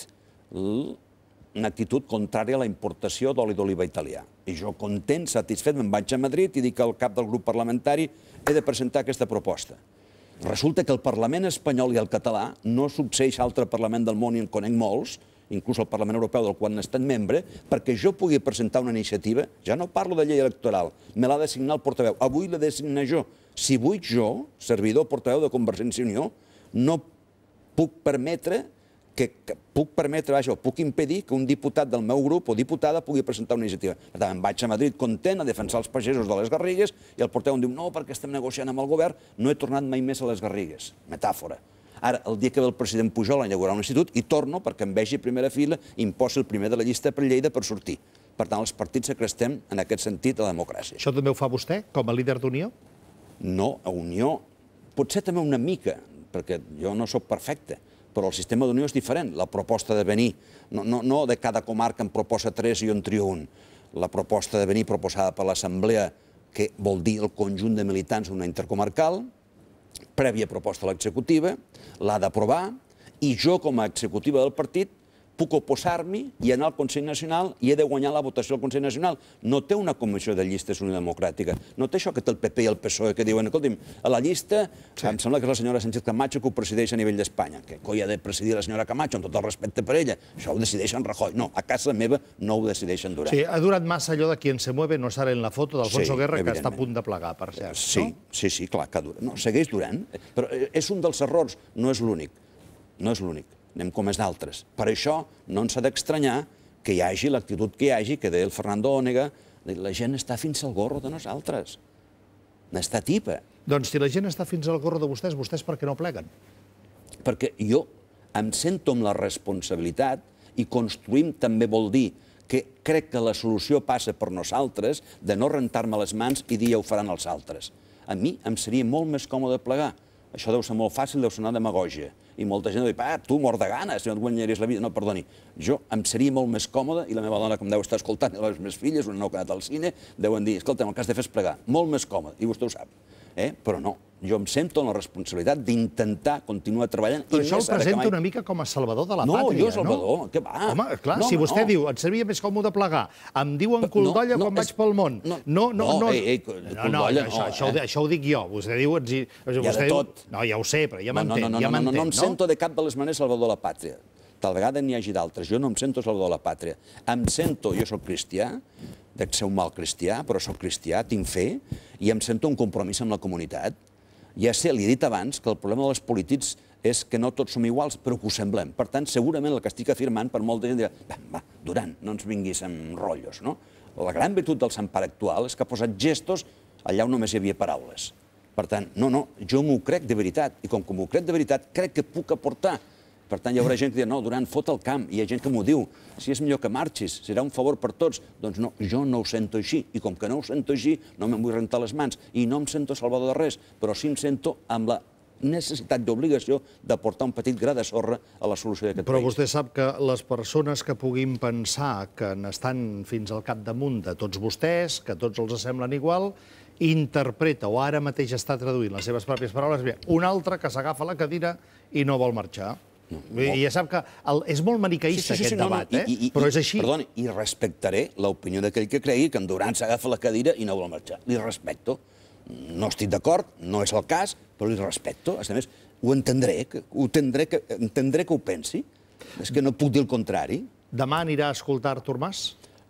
A: una actitud contrària a la importació d'oli d'oliva italià. I jo, content, satisfet, me'n vaig a Madrid i dic al cap del grup parlamentari he de presentar aquesta proposta. Resulta que el Parlament espanyol i el català no succeeix a altre Parlament del món, i en conec molts, inclús el Parlament Europeu del qual n'he estat membre, perquè jo pugui presentar una iniciativa, ja no parlo de llei electoral, me l'ha de signar el portaveu, avui l'he de signar jo. Si vull jo, servidor portaveu de Convergència i Unió, no puc permetre que, que puc permetre això, puc impedir que un diputat del meu grup o diputada pugui presentar una iniciativa. Per tant, em vaig a Madrid content a defensar els pagesos de les Garrigues i el porteu em diu no, perquè estem negociant amb el govern, no he tornat mai més a les Garrigues. Metàfora. Ara, el dia que ve el president Pujol a inaugurar un institut, hi torno perquè em vegi a primera fila i em posi el primer de la llista per Lleida per sortir. Per tant, els partits acrestem en aquest sentit a la democràcia. Això també ho fa vostè, com a líder d'Unió? No, a Unió, potser també una mica, perquè jo no sóc perfecte, però el sistema d'unió és diferent, la proposta de venir, no, no, no de cada comarca en proposa tres i en trio un, la proposta de venir proposada per l'Assemblea, que vol dir el conjunt de militants d'una intercomarcal, prèvia proposta a l'executiva, l'ha d'aprovar, i jo, com a executiva del partit, puc oposar-m'hi i anar al Consell Nacional i he de guanyar la votació al Consell Nacional. No té una comissió de llistes unidemocràtica. No té això que té el PP i el PSOE que diuen, escolti'm, a la llista, em sembla que és la senyora Sánchez Camacho que ho presideix a nivell d'Espanya. Que coi ha de presidir la senyora Camacho, amb tot el respecte per ella. Això ho decideixen Rajoy. No, a casa meva no ho decideixen durant. Sí, ha
D: durat massa allò de qui en se mueve no sale en la foto d'Alfonso Guerra, que està a punt de plegar, per cert. Sí,
A: no? sí, sí, clar, que dura. No, segueix durant, eh, però eh, és un dels errors, no és l'únic. No és l'únic com els d'altres. Per això no ens ha d'estranyar que hi hagi l'actitud que hi hagi, que deia el Fernando Ònega, la gent està fins al gorro de nosaltres. N'està tipa.
D: Doncs si la gent està fins al gorro de
A: vostès, vostès per què no pleguen? Perquè jo em sento amb la responsabilitat i construïm també vol dir que crec que la solució passa per nosaltres, de no rentar-me les mans i dir ja ho faran els altres. A mi em seria molt més còmode plegar. Això deu ser molt fàcil, deu sonar demagogia. I molta gent diu, ah, tu mor de gana, si no et guanyaries la vida. No, perdoni, jo em seria molt més còmode, i la meva dona, com deu estar escoltant, i les meves filles, una que ha anat al cine, deuen dir, escolta, el el cas de fer és plegar. molt més còmode, i vostè ho sap eh? però no, jo em sento en la responsabilitat d'intentar continuar treballant. Però això el presenta mai... una
D: mica com a salvador de la no, pàtria, no? No, jo salvador, no? què va? Home, clar, no, si vostè no. diu, et seria més còmode plegar, em diuen coldolla no, no, quan és... vaig pel món. No, no, no. No, ei, ei, coldolla, no, no, no, això, eh? això, ho, això ho dic jo. Vostè diu... Ens... Vostè de tot. Diu... No, ja ho sé, però ja m'entén. No, no, no, ja no, no, no, no em sento
A: de cap de les maneres salvador de la pàtria. Tal vegada n'hi hagi d'altres. Jo no em sento salvador de la pàtria. Em sento, jo sóc cristià, de ser un mal cristià, però sóc cristià, tinc fe, i em sento un compromís amb la comunitat. Ja sé, li he dit abans, que el problema dels polítics és que no tots som iguals, però que ho semblem. Per tant, segurament el que estic afirmant per molta gent dirà va, va, Durant, no ens vinguis amb rotllos, no? La gran virtut del Sant Pare actual és que ha posat gestos allà on només hi havia paraules. Per tant, no, no, jo m'ho crec de veritat, i com que m'ho crec de veritat, crec que puc aportar per tant, hi haurà gent que dirà, no, Durant, fot el camp. I hi ha gent que m'ho diu. Si és millor que marxis, serà un favor per tots. Doncs no, jo no ho sento així. I com que no ho sento així, no me'n vull rentar les mans. I no em sento salvador de res, però sí em sento amb la necessitat d'obligació de portar un petit gra de sorra a la solució d'aquest país. Però
D: vostè sap que les persones que puguin pensar que n'estan fins al capdamunt de tots vostès, que tots els semblen igual, interpreta, o ara mateix està traduint les seves pròpies paraules, un altre que s'agafa la cadira i no vol marxar. Ja sap que el, és molt manicaïsta sí, sí, sí, aquest no, debat, no, no. I, eh? I, i, però és així. Perdona,
A: i respectaré l'opinió d'aquell que cregui que en Durant s'agafa la cadira i no vol marxar. Li respecto. No estic d'acord, no és el cas, però li respecto. A més, ho entendré, que, ho tendré que, entendré que ho pensi. És que no puc dir el contrari. Demà anirà a escoltar Artur Mas?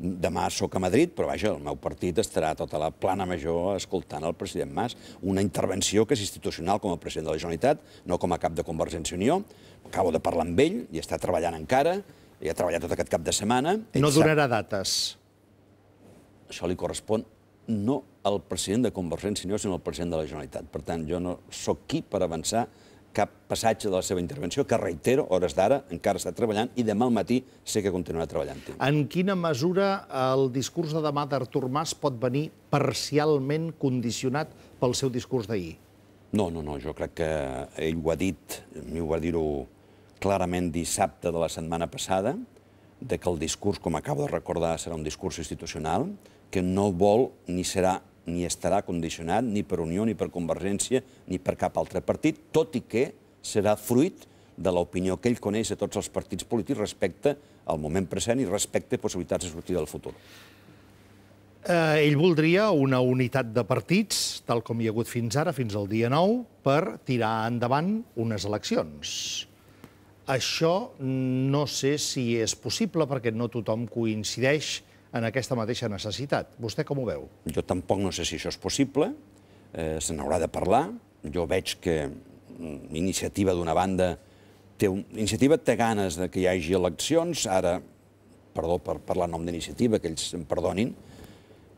A: Demà sóc a Madrid, però vaja, el meu partit estarà tota la plana major escoltant el president Mas. Una intervenció que és institucional com a president de la Generalitat, no com a cap de Convergència i Unió. Acabo de parlar amb ell, i està treballant encara, i ha treballat tot aquest cap de setmana. No donarà dates? Això li correspon no al president de Convergència i Unió, sinó al president de la Generalitat. Per tant, jo no sóc qui per avançar cap passatge de la seva intervenció, que reitero, hores d'ara encara està treballant i demà al matí sé que continuarà treballant. -hi.
D: En quina mesura el discurs de demà d'Artur Mas pot venir parcialment condicionat pel seu discurs d'ahir?
A: No, no, no, jo crec que ell ho ha dit, mi ho va dir-ho clarament dissabte de la setmana passada, de que el discurs, com acabo de recordar, serà un discurs institucional, que no vol ni serà ni estarà condicionat ni per Unió, ni per Convergència, ni per cap altre partit, tot i que serà fruit de l'opinió que ell coneix de tots els partits polítics respecte al moment present i respecte a possibilitats de sortir del futur.
D: Eh, ell voldria una unitat de partits, tal com hi ha hagut fins ara, fins al dia 9, per tirar endavant unes eleccions. Això no sé si és possible, perquè no tothom coincideix en aquesta mateixa necessitat. Vostè com ho veu?
A: Jo tampoc no sé si això és possible, eh, se n'haurà de parlar. Jo veig que mm, iniciativa d'una banda té, un... iniciativa té ganes de que hi hagi eleccions, ara, perdó per parlar en nom d'iniciativa, que ells em perdonin,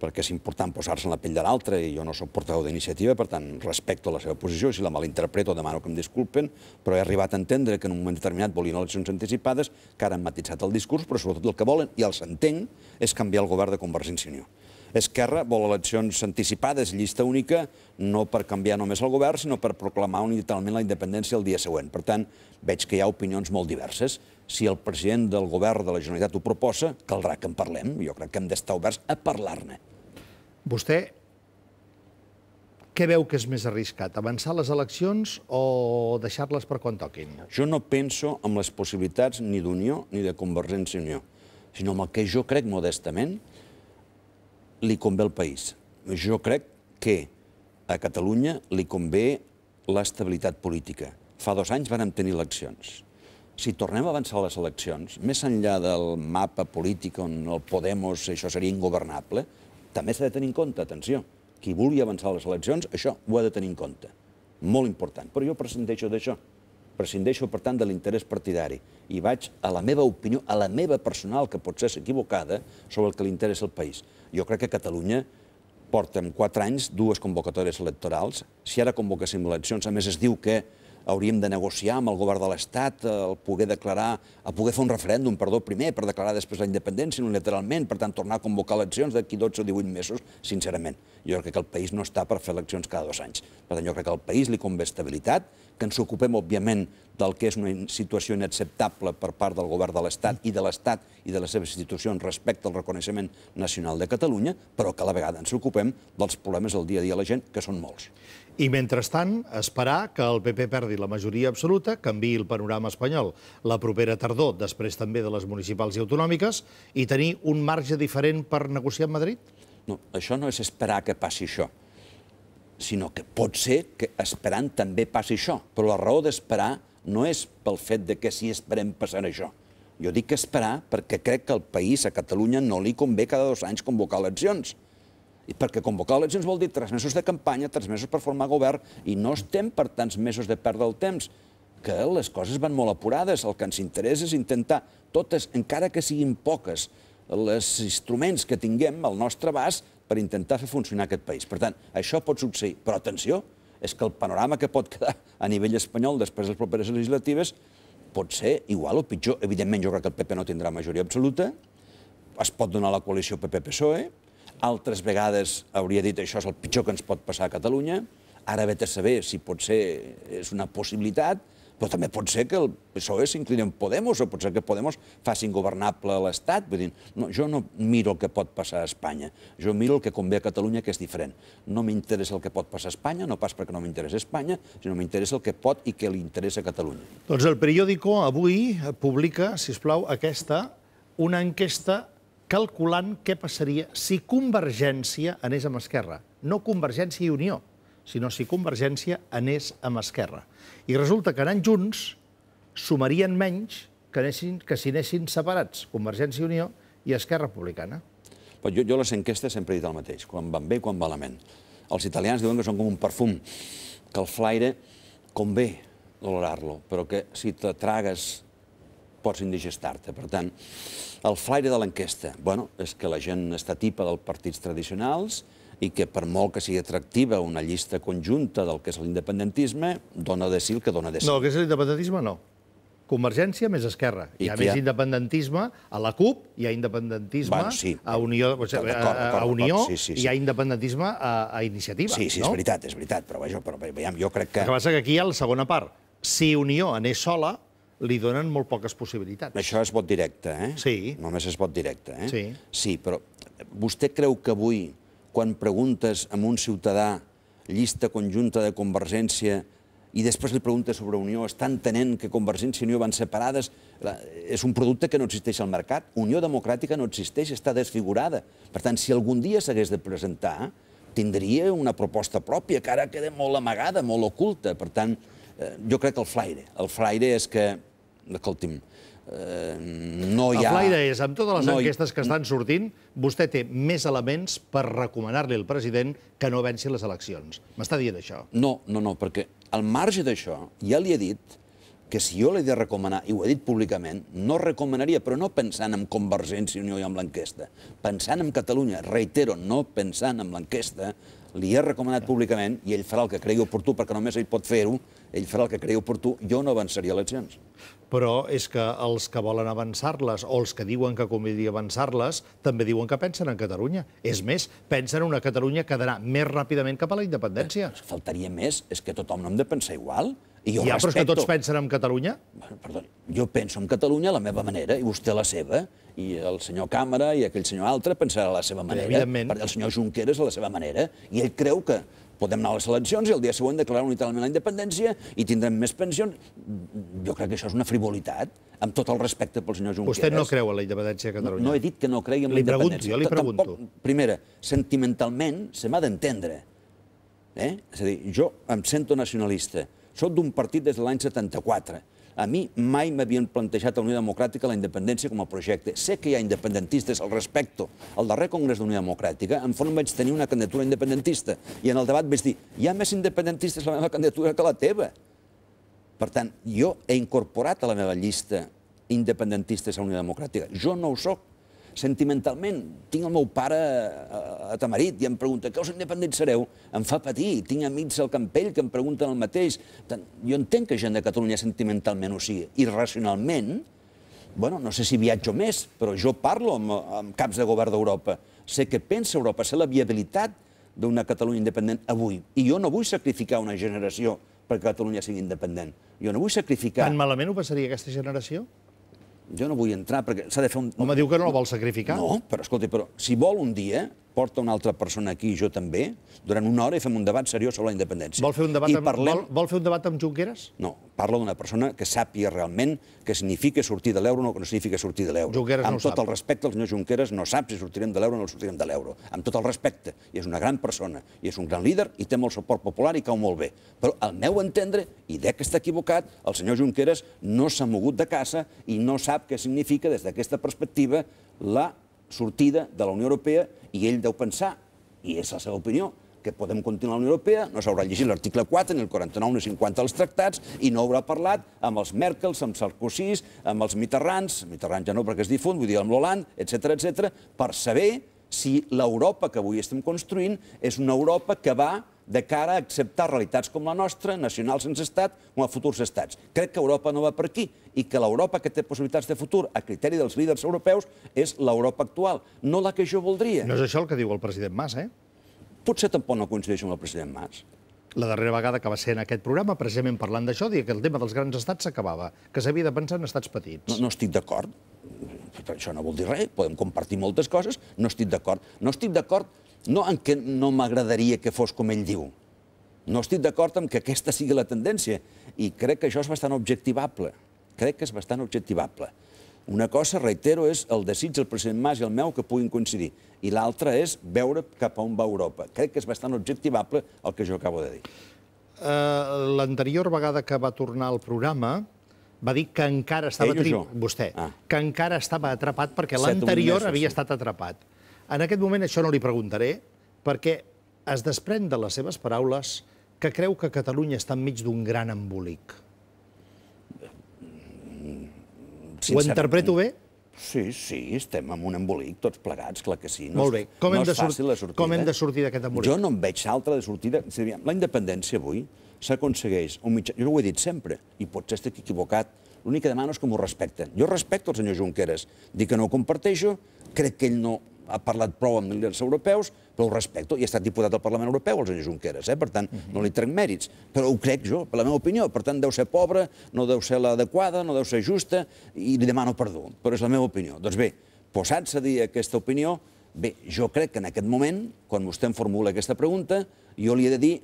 A: perquè és important posar-se en la pell de l'altre i jo no sóc portador d'iniciativa, per tant, respecto la seva posició si la malinterpreto demano que em disculpen, però he arribat a entendre que en un moment determinat volien eleccions anticipades, que ara han matitzat el discurs, però sobretot el que volen, i els entenc, és canviar el govern de Convergència i Unió. Esquerra vol eleccions anticipades, llista única, no per canviar només el govern, sinó per proclamar unilateralment la independència el dia següent. Per tant, veig que hi ha opinions molt diverses. Si el president del govern de la Generalitat ho proposa, caldrà que en parlem. Jo crec que hem d'estar oberts a parlar-ne.
D: Vostè què veu que és més arriscat, avançar les eleccions o deixar-les per quan toquin?
A: Jo no penso en les possibilitats ni d'Unió ni de Convergència i Unió, sinó en el que jo crec modestament li convé al país. Jo crec que a Catalunya li convé l'estabilitat política. Fa dos anys vam tenir eleccions. Si tornem a avançar les eleccions, més enllà del mapa polític on el Podemos, això seria ingovernable, també s'ha de tenir en compte, atenció, qui vulgui avançar les eleccions, això ho ha de tenir en compte. Molt important. Però jo prescindeixo d'això. Prescindeixo, per tant, de l'interès partidari. I vaig a la meva opinió, a la meva personal, que potser és equivocada, sobre el que li interessa al país. Jo crec que Catalunya porta en quatre anys dues convocatòries electorals. Si ara convoquéssim eleccions, a més es diu que hauríem de negociar amb el govern de l'Estat eh, el poder declarar, a poder fer un referèndum, perdó, primer, per declarar després la independència no literalment, per tant, tornar a convocar eleccions d'aquí 12 o 18 mesos, sincerament. Jo crec que el país no està per fer eleccions cada dos anys. Per tant, jo crec que al país li convé estabilitat, que ens ocupem, òbviament, del que és una situació inacceptable per part del govern de l'Estat i de l'Estat i de les seves institucions respecte al reconeixement nacional de Catalunya, però que a la vegada ens
D: ocupem dels problemes del dia a dia de la gent, que són molts. I mentrestant, esperar que el PP perdi la majoria absoluta, canviï el panorama espanyol la propera tardor, després també de les municipals i autonòmiques, i tenir un marge diferent per negociar amb Madrid? No, això no és esperar que passi això sinó que pot ser que esperant també passi això.
A: Però la raó d'esperar no és pel fet de que si esperem passant això. Jo dic que esperar perquè crec que al país, a Catalunya, no li convé cada dos anys convocar eleccions. I perquè convocar eleccions vol dir tres mesos de campanya, tres mesos per formar govern, i no estem per tants mesos de perdre el temps, que les coses van molt apurades. El que ens interessa és intentar totes, encara que siguin poques, els instruments que tinguem al nostre abast per intentar fer funcionar aquest país. Per tant, això pot succeir, però atenció, és que el panorama que pot quedar a nivell espanyol després de les properes legislatives pot ser igual o pitjor. Evidentment, jo crec que el PP no tindrà majoria absoluta, es pot donar la coalició PP-PSOE, altres vegades hauria dit això és el pitjor que ens pot passar a Catalunya, ara vete a saber si pot ser, és una possibilitat, però també pot ser que el PSOE s'inclini en Podemos o pot ser que Podemos faci ingobernable l'Estat. Vull dir, no, jo no miro el que pot passar a Espanya, jo miro el que convé a Catalunya, que és diferent. No m'interessa el que pot passar a Espanya, no pas perquè no m'interessa Espanya, sinó m'interessa el que pot i que li interessa a Catalunya.
D: Doncs el periòdico avui publica, si us plau, aquesta, una enquesta calculant què passaria si Convergència anés amb Esquerra. No Convergència i Unió, sinó si Convergència anés amb Esquerra. I resulta que anant junts sumarien menys que, anessin, que si anessin separats Convergència i Unió i Esquerra Republicana.
A: Però jo, jo les enquestes sempre he dit el mateix, quan van bé, quan malament. Els italians diuen que són com un perfum, que el flaire convé olorar-lo, però que si te tragues pots indigestar-te. Per tant, el flaire de l'enquesta, bueno, és que la gent està tipa dels partits tradicionals, i que per molt que sigui atractiva una llista conjunta del que és l'independentisme, dona de sí el que dona de sí. No, el
D: que és l'independentisme no. Convergència més Esquerra. I hi ha més ha... independentisme a la CUP, hi ha independentisme bueno, sí. a Unió, a, a, a Unió sí, sí, hi ha independentisme a, a Iniciativa. Sí, sí, no? és veritat, és veritat, però, vaja, però veiem, jo crec que... El que passa que aquí hi ha la segona part. Si Unió anés sola, li donen molt poques possibilitats.
A: Això és vot directe, eh? Sí. Només és vot directe, eh? Sí. Sí, però vostè creu que avui quan preguntes a un ciutadà llista conjunta de Convergència i després li preguntes sobre Unió, estan tenent que Convergència i Unió van separades? És un producte que no existeix al mercat. Unió Democràtica no existeix, està desfigurada. Per tant, si algun dia s'hagués de presentar, tindria una proposta pròpia, que ara queda molt amagada, molt oculta. Per tant, eh, jo crec que el flaire, el flaire és que, escolti'm, Eh, no hi ha... La idea és, amb totes les no enquestes hi... que estan
D: sortint, vostè té més elements per recomanar-li al president que no venci les eleccions. M'està dient això?
A: No, no, no, perquè al marge d'això, ja li he dit que si jo l'he de recomanar, i ho he dit públicament, no recomanaria, però no pensant en Convergència i Unió i en l'enquesta, pensant en Catalunya, reitero, no pensant en l'enquesta, li he recomanat públicament, i ell farà el que cregui oportú, perquè només ell pot fer-ho, ell farà el que cregui oportú, jo no avançaria eleccions
D: però és que els que volen avançar-les o els que diuen que convidi avançar-les també diuen que pensen en Catalunya. És més, pensen en una Catalunya que darà més ràpidament cap a la independència. Faltaria més, és que tothom no hem de pensar igual. I jo ja, respecto... però és que tots pensen en Catalunya? Perdó, jo penso en Catalunya a la meva manera i vostè a la
A: seva i el senyor Càmera i aquell senyor altre pensarà a la seva manera, sí, evidentment. perquè el senyor Junqueras a la seva manera, i ell creu que podem anar a les eleccions i el dia següent declarar unitalment la independència i tindrem més pensions. Jo crec que això és una frivolitat, amb tot el respecte pel senyor Junqueras. Vostè no creu
D: en la independència de Catalunya? No, no he dit que no
A: cregui en la independència. pregunto, jo li pregunto. primera, sentimentalment se m'ha d'entendre. Eh? És a dir, jo em sento nacionalista, soc d'un partit des de l'any 74, a mi mai m'havien plantejat a Unió Democràtica la independència com a projecte. Sé que hi ha independentistes al respecte. Al darrer Congrés d'Unió Democràtica, en fons vaig tenir una candidatura independentista i en el debat vaig dir hi ha més independentistes a la meva candidatura que la teva. Per tant, jo he incorporat a la meva llista independentistes a Unió Democràtica. Jo no ho sóc sentimentalment, tinc el meu pare eh, a, Tamarit i em pregunta que us independent sereu? Em fa patir, tinc amics al Campell que em pregunten el mateix. jo entenc que gent de Catalunya sentimentalment, o sigui, irracionalment, bueno, no sé si viatjo més, però jo parlo amb, amb caps de govern d'Europa. Sé què pensa Europa, sé la viabilitat d'una Catalunya independent avui. I jo no vull sacrificar una generació perquè Catalunya sigui independent. Jo no vull sacrificar... Tan malament ho passaria aquesta generació? jo no vull entrar perquè s'ha de fer un... Home, diu que no la vol sacrificar. No, però escolta, però si vol un dia, porta una altra persona aquí i jo també, durant una hora i fem un debat seriós sobre la independència. Vol fer un debat, amb, vol,
D: vol fer un debat amb Junqueras?
A: No, parla d'una persona que sàpia realment què significa sortir de l'euro o no, que no significa sortir de l'euro. Junqueras amb no tot el respecte, el senyor Junqueras no sap si sortirem de l'euro o no sortirem de l'euro. Amb tot el respecte, i és una gran persona, i és un gran líder, i té molt suport popular i cau molt bé. Però al meu entendre, i de que està equivocat, el senyor Junqueras no s'ha mogut de casa i no sap què significa des d'aquesta perspectiva la sortida de la Unió Europea i ell deu pensar, i és la seva opinió, que podem continuar la Unió Europea, no s'haurà llegit l'article 4, ni el 49 ni el 50 dels tractats, i no haurà parlat amb els Merkels, amb Sarkozy, amb els Mitterrands, Mitterrands ja no perquè es difunt, vull dir, amb l'Holand, etc etc, per saber si l'Europa que avui estem construint és una Europa que va de cara a acceptar realitats com la nostra, nacionals sense estat, com a futurs estats. Crec que Europa no va per aquí i que l'Europa que té possibilitats de futur, a criteri dels líders europeus, és l'Europa actual, no la que jo voldria. No és això el que diu el president Mas, eh? Potser tampoc no coincideix amb el president Mas.
D: La darrera vegada que va ser en aquest programa, precisament parlant d'això, dia que el tema dels grans estats s'acabava, que s'havia de pensar en estats petits.
A: No, no estic d'acord. Això no vol dir res, podem compartir moltes coses. No estic d'acord. No estic d'acord no en què no m'agradaria que fos com ell diu. No estic d'acord amb que aquesta sigui la tendència i crec que això és bastant objectivable. Crec que és bastant objectivable. Una cosa, reitero, és el desig del president Mas i el meu que puguin coincidir. I l'altra és veure cap a on va Europa. Crec que és bastant objectivable el que jo acabo de dir.
D: Uh, L'anterior vegada que va tornar al programa, va dir que encara estava... Ell o jo? Vostè. Ah. Que encara estava atrapat perquè l'anterior havia estat atrapat. En aquest moment això no li preguntaré, perquè es desprèn de les seves paraules que creu que Catalunya està enmig d'un gran embolic. Ho interpreto bé?
A: Sí, sí, estem en un embolic, tots plegats, clar que sí. No Molt bé. Com, no hem, de fàcil com hem de
D: sortir d'aquest embolic? Jo
A: no em veig altra de sortida. La independència avui s'aconsegueix un mitjà... Jo ho he dit sempre, i potser estic equivocat, l'únic que demano és que m'ho respecten. Jo respecto el senyor Junqueras. Dic que no ho comparteixo, crec que ell no ha parlat prou amb els europeus, però ho respecto, i ha estat diputat al Parlament Europeu, el senyor Junqueras, eh? per tant, no li trec mèrits, però ho crec jo, per la meva opinió, per tant, deu ser pobra, no deu ser l'adequada, no deu ser justa, i li demano perdó, però és la meva opinió. Doncs bé, posats a dir aquesta opinió, bé, jo crec que en aquest moment, quan vostè em formula aquesta pregunta, jo li he de dir,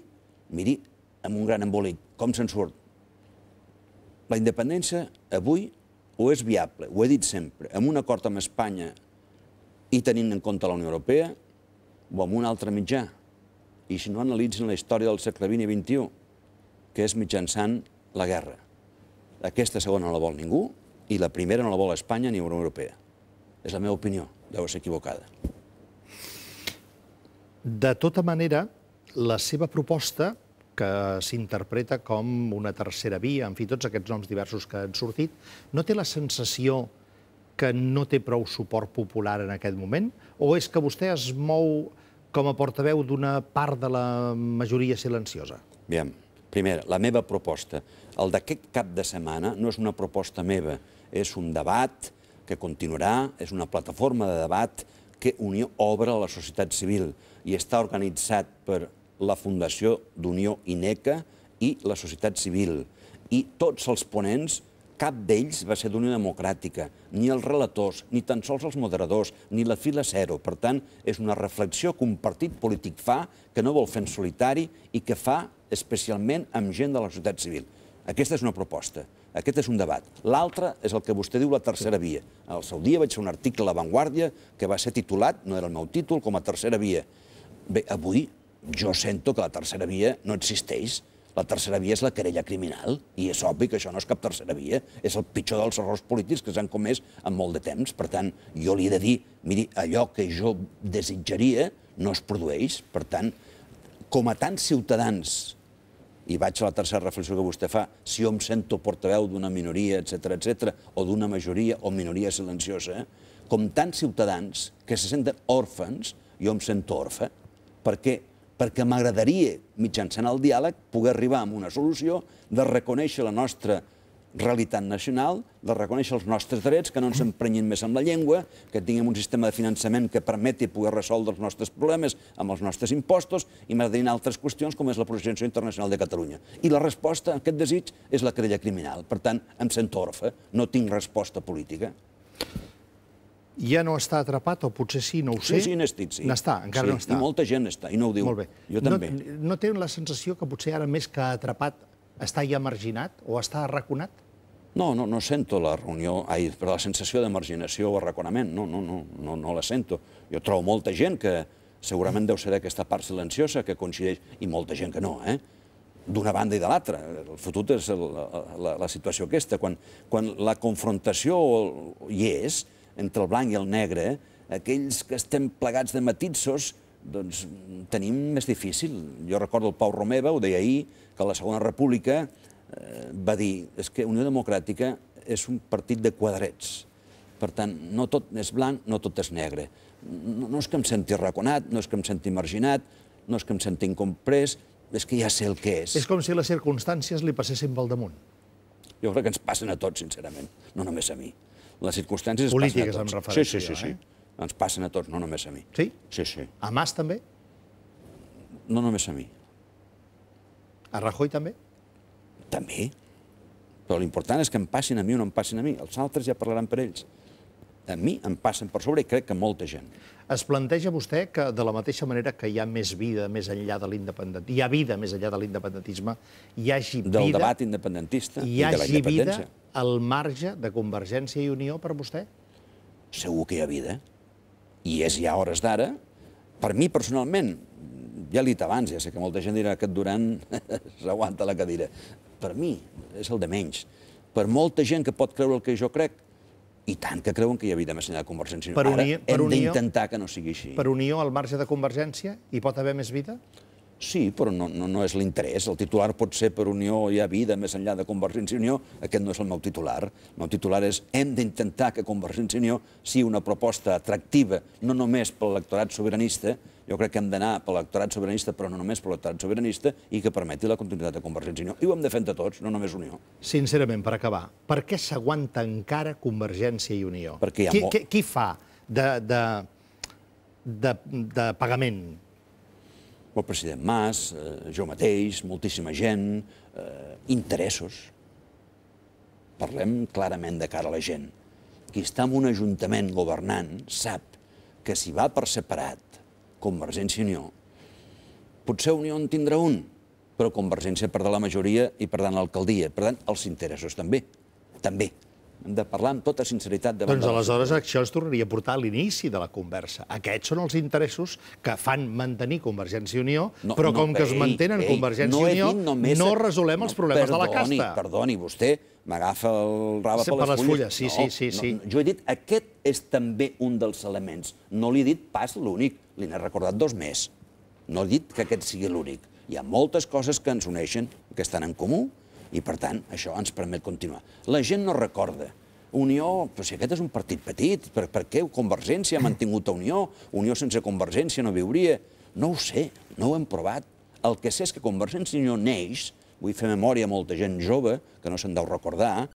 A: miri, amb un gran embolic, com se'n surt? La independència avui o és viable, ho he dit sempre, amb un acord amb Espanya i tenint en compte la Unió Europea o amb un altre mitjà. I si no analitzen la història del segle XX i XXI, que és mitjançant la guerra. Aquesta segona no la vol ningú i la primera no la vol Espanya ni Unió Europea.
D: És la meva opinió, deu ser equivocada. De tota manera, la seva proposta, que s'interpreta com una tercera via, en fi, tots aquests noms diversos que han sortit, no té la sensació que que no té prou suport popular en aquest moment? O és que vostè es mou com a portaveu d'una part de la majoria silenciosa?
A: Aviam, primer, la meva proposta. El d'aquest cap de setmana no és una proposta meva, és un debat que continuarà, és una plataforma de debat que Unió obre a la societat civil i està organitzat per la Fundació d'Unió INECA i la societat civil. I tots els ponents cap d'ells va ser d'Unió Democràtica, ni els relators, ni tan sols els moderadors, ni la fila zero. Per tant, és una reflexió que un partit polític fa, que no vol fer en solitari i que fa especialment amb gent de la societat civil. Aquesta és una proposta, aquest és un debat. L'altre és el que vostè diu la tercera via. El seu dia vaig fer un article a La Vanguardia que va ser titulat, no era el meu títol, com a tercera via. Bé, avui jo sento que la tercera via no existeix. La tercera via és la querella criminal, i és obvi que això no és cap tercera via, és el pitjor dels errors polítics que s'han comès en molt de temps. Per tant, jo li he de dir, miri, allò que jo desitjaria no es produeix, per tant, com a tants ciutadans, i vaig a la tercera reflexió que vostè fa, si jo em sento portaveu d'una minoria, etc etc, o d'una majoria o minoria silenciosa, eh, com tants ciutadans que se senten òrfans, jo em sento orfe, perquè perquè m'agradaria, mitjançant el diàleg, poder arribar a una solució de reconèixer la nostra realitat nacional, de reconèixer els nostres drets, que no ens emprenyin més amb la llengua, que tinguem un sistema de finançament que permeti poder resoldre els nostres problemes amb els nostres impostos i m'agradarien altres qüestions com és la projecció internacional de Catalunya. I la resposta a aquest desig és la querella criminal. Per tant, em sento orfe, no tinc resposta política
D: ja no està atrapat, o potser sí, no ho sé. Sí, sí, n'estic, sí. N'està, encara sí, no està. I
A: molta gent està, i no ho diu. Molt bé. Jo també. No,
D: no té la sensació que potser ara més que atrapat està ja marginat o està arraconat?
A: No, no, no sento la reunió, ai, però la sensació de marginació o arraconament, no, no, no, no, no la sento. Jo trobo molta gent que segurament deu ser d'aquesta part silenciosa que coincideix, i molta gent que no, eh? d'una banda i de l'altra. El fotut és la, la, la situació aquesta. Quan, quan la confrontació hi és, entre el blanc i el negre, aquells que estem plegats de matitzos, doncs tenim més difícil. Jo recordo el Pau Romeva, ho deia ahir, que la Segona República eh, va dir és que Unió Democràtica és un partit de quadrets. Per tant, no tot és blanc, no tot és negre. No, no és que em senti raconat, no és que em senti marginat, no és que em senti incomprès, és que ja sé el que és. És
D: com si les circumstàncies li passessin pel damunt.
A: Jo crec que ens passen a tots, sincerament, no només a mi les circumstàncies Polítiques passen a tots. Polítiques, em refereixo. Sí, sí, sí, sí. Eh? Ens passen a tots, no només a mi. Sí? Sí, sí. A Mas també? No només a mi.
D: A Rajoy també?
A: També. Però l'important és que em passin a mi o no em passin a mi. Els altres ja parlaran per ells. A mi
D: em passen per sobre i crec que molta gent. Es planteja vostè que de la mateixa manera que hi ha més vida més enllà de l'independentisme, hi ha vida més enllà de l'independentisme, hi hagi vida... Del debat independentista i, i de la independència. Vida el marge de Convergència i Unió per vostè? Segur que hi ha vida. I és ja hores d'ara. Per mi, personalment,
A: ja l'he dit abans, ja sé que molta gent dirà que Duran s'aguanta la cadira. Per mi, és el de menys. Per molta gent que pot creure el que jo crec, i tant que creuen que hi ha vida més enllà de Convergència. i Per Ara hem d'intentar que no sigui
D: així. Per Unió, al marge de Convergència, hi pot haver més vida?
A: Sí, però no, no, no és l'interès. El titular pot ser per Unió i a vida, més enllà de Convergència i Unió. Aquest no és el meu titular. El meu titular és hem d'intentar que Convergència i Unió sigui una proposta atractiva, no només per l'electorat sobiranista, jo crec que hem d'anar per l'electorat sobiranista, però no només per l'electorat sobiranista, i que permeti la continuïtat de Convergència i Unió. I ho hem de fer entre tots, no només Unió.
D: Sincerament, per acabar, per què s'aguanta encara Convergència i Unió? Perquè hi ha qui, molt... Qui, qui fa de, de, de, de pagament
A: el president Mas, eh, jo mateix, moltíssima gent, eh, interessos. Parlem clarament de cara a la gent. Qui està en un ajuntament governant sap que si va per separat Convergència i Unió, potser Unió en tindrà un, però Convergència perdrà la majoria i, per tant, l'alcaldia. Per tant, els interessos també. També hem de parlar amb tota sinceritat doncs, aleshores
D: això ens tornaria a portar a l'inici de la conversa. Aquests són els interessos que fan mantenir Convergència i Unió, però com que es mantenen Convergència i Unió, no resolem els problemes de la casta.
A: Perdoni, vostè m'agafa el raba per les, fulles. Sí, sí, sí, sí. jo he dit, que aquest és també un dels elements. No li he dit pas l'únic, li n'he recordat dos més. No he dit que aquest sigui l'únic. Hi ha moltes coses que ens uneixen, que estan en comú, i, per tant, això ens permet continuar. La gent no recorda. Unió, però si aquest és un partit petit, per, per què Convergència ha mantingut a Unió? Unió sense Convergència no viuria. No ho sé, no ho hem provat. El que sé és que Convergència i Unió neix, vull fer memòria a molta gent jove, que no se'n deu recordar,